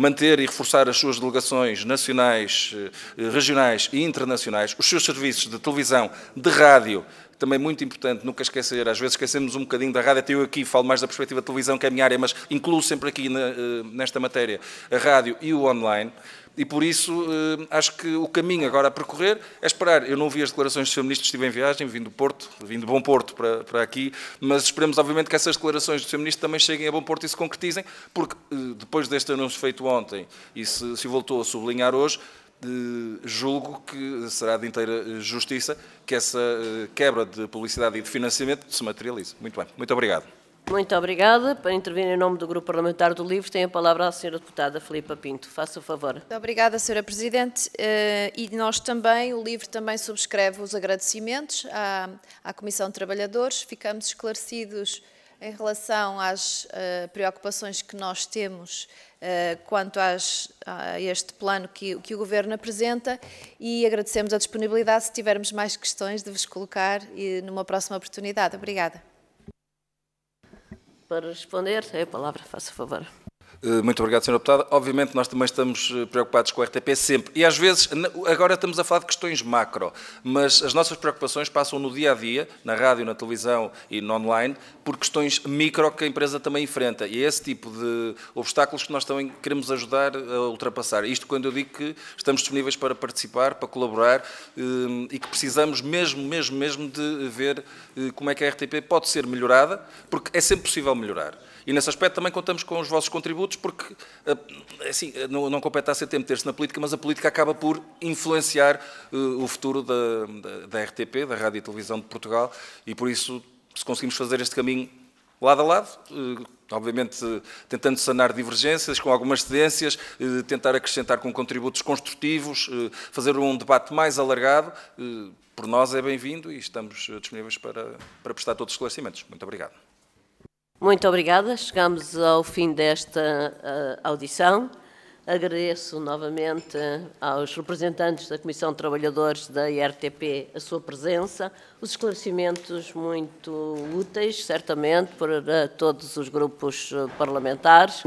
Speaker 3: manter e reforçar as suas delegações nacionais, eh, regionais e internacionais, os seus serviços de televisão, de rádio, também muito importante, nunca esquecer, às vezes esquecemos um bocadinho da rádio, até eu aqui falo mais da perspectiva de televisão, que é a minha área, mas incluo sempre aqui eh, nesta matéria a rádio e o online. E por isso eh, acho que o caminho agora a percorrer é esperar. Eu não vi as declarações do Sr. Ministro, estive em viagem, vim do Porto, vim de Bom Porto para, para aqui, mas esperemos, obviamente, que essas declarações do Sr. Ministro também cheguem a Bom Porto e se concretizem, porque eh, depois deste anúncio feito ontem e se, se voltou a sublinhar hoje, eh, julgo que será de inteira justiça que essa quebra de publicidade e de financiamento se materialize. Muito bem, muito obrigado.
Speaker 1: Muito obrigada. Para intervir em nome do Grupo Parlamentar do Livre, tem a palavra a senhora deputada Filipa Pinto. Faça o favor.
Speaker 6: Muito obrigada, senhora Presidente. Eh, e nós também, o Livre também subscreve os agradecimentos à, à Comissão de Trabalhadores. Ficamos esclarecidos em relação às eh, preocupações que nós temos eh, quanto às, a este plano que, que o Governo apresenta e agradecemos a disponibilidade se tivermos mais questões de vos colocar e numa próxima oportunidade. Obrigada
Speaker 1: para responder, é a palavra, faça favor.
Speaker 3: Eh, muito obrigado, Sr. Deputado. Obviamente, nós também estamos eh, preocupados com a RTP sempre. E às vezes, agora estamos a falar de questões macro, mas as nossas preocupações passam no dia a dia, na rádio, na televisão e no online, por questões micro que a empresa também enfrenta. E é esse tipo de obstáculos que nós também queremos ajudar eh, a ultrapassar. Isto quando eu digo que estamos disponíveis para participar, para colaborar e que precisamos mesmo, mesmo, mesmo de ver como é que a RTP pode ser melhorada, porque é sempre possível melhorar. E nesse aspecto também contamos com os vossos contributos, porque eh, assim, eh, não, não compete a ser tempo ter-se na política, mas a política acaba por influenciar uh, o futuro da, da, da RTP, da Rádio e Televisão de Portugal, e por isso, se conseguimos fazer este caminho lado a lado, obviamente tentando sanar divergências, com algumas cedências, tentar acrescentar com contributos construtivos, fazer um debate mais alargado. Por nós é bem-vindo e estamos disponíveis para, para prestar todos os esclarecimentos. Muito obrigado.
Speaker 1: Muito obrigada. Chegamos ao fim desta eh, audição. Agradeço novamente eh, aos representantes da Comissão de Trabalhadores da IRTP a sua presença, os esclarecimentos muito úteis, certamente, para eh, todos os grupos parlamentares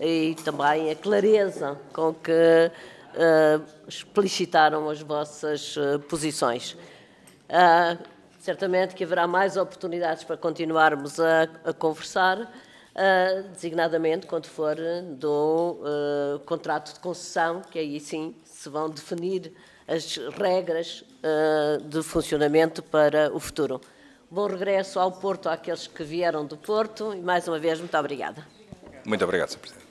Speaker 1: e também a clareza com que uh, explicitaram as vossas uh, posições. Uh, certamente que haverá mais oportunidades para continuarmos a, a conversar, uh, designadamente quando for ah, do uh, contrato de concessão, que aí sim se vão definir as regras uh, de funcionamento para o futuro. Bom regresso ao Porto àqueles que vieram do Porto e, mais uma vez, muito obrigada.
Speaker 3: Muito obrigado, Sr. Presidente.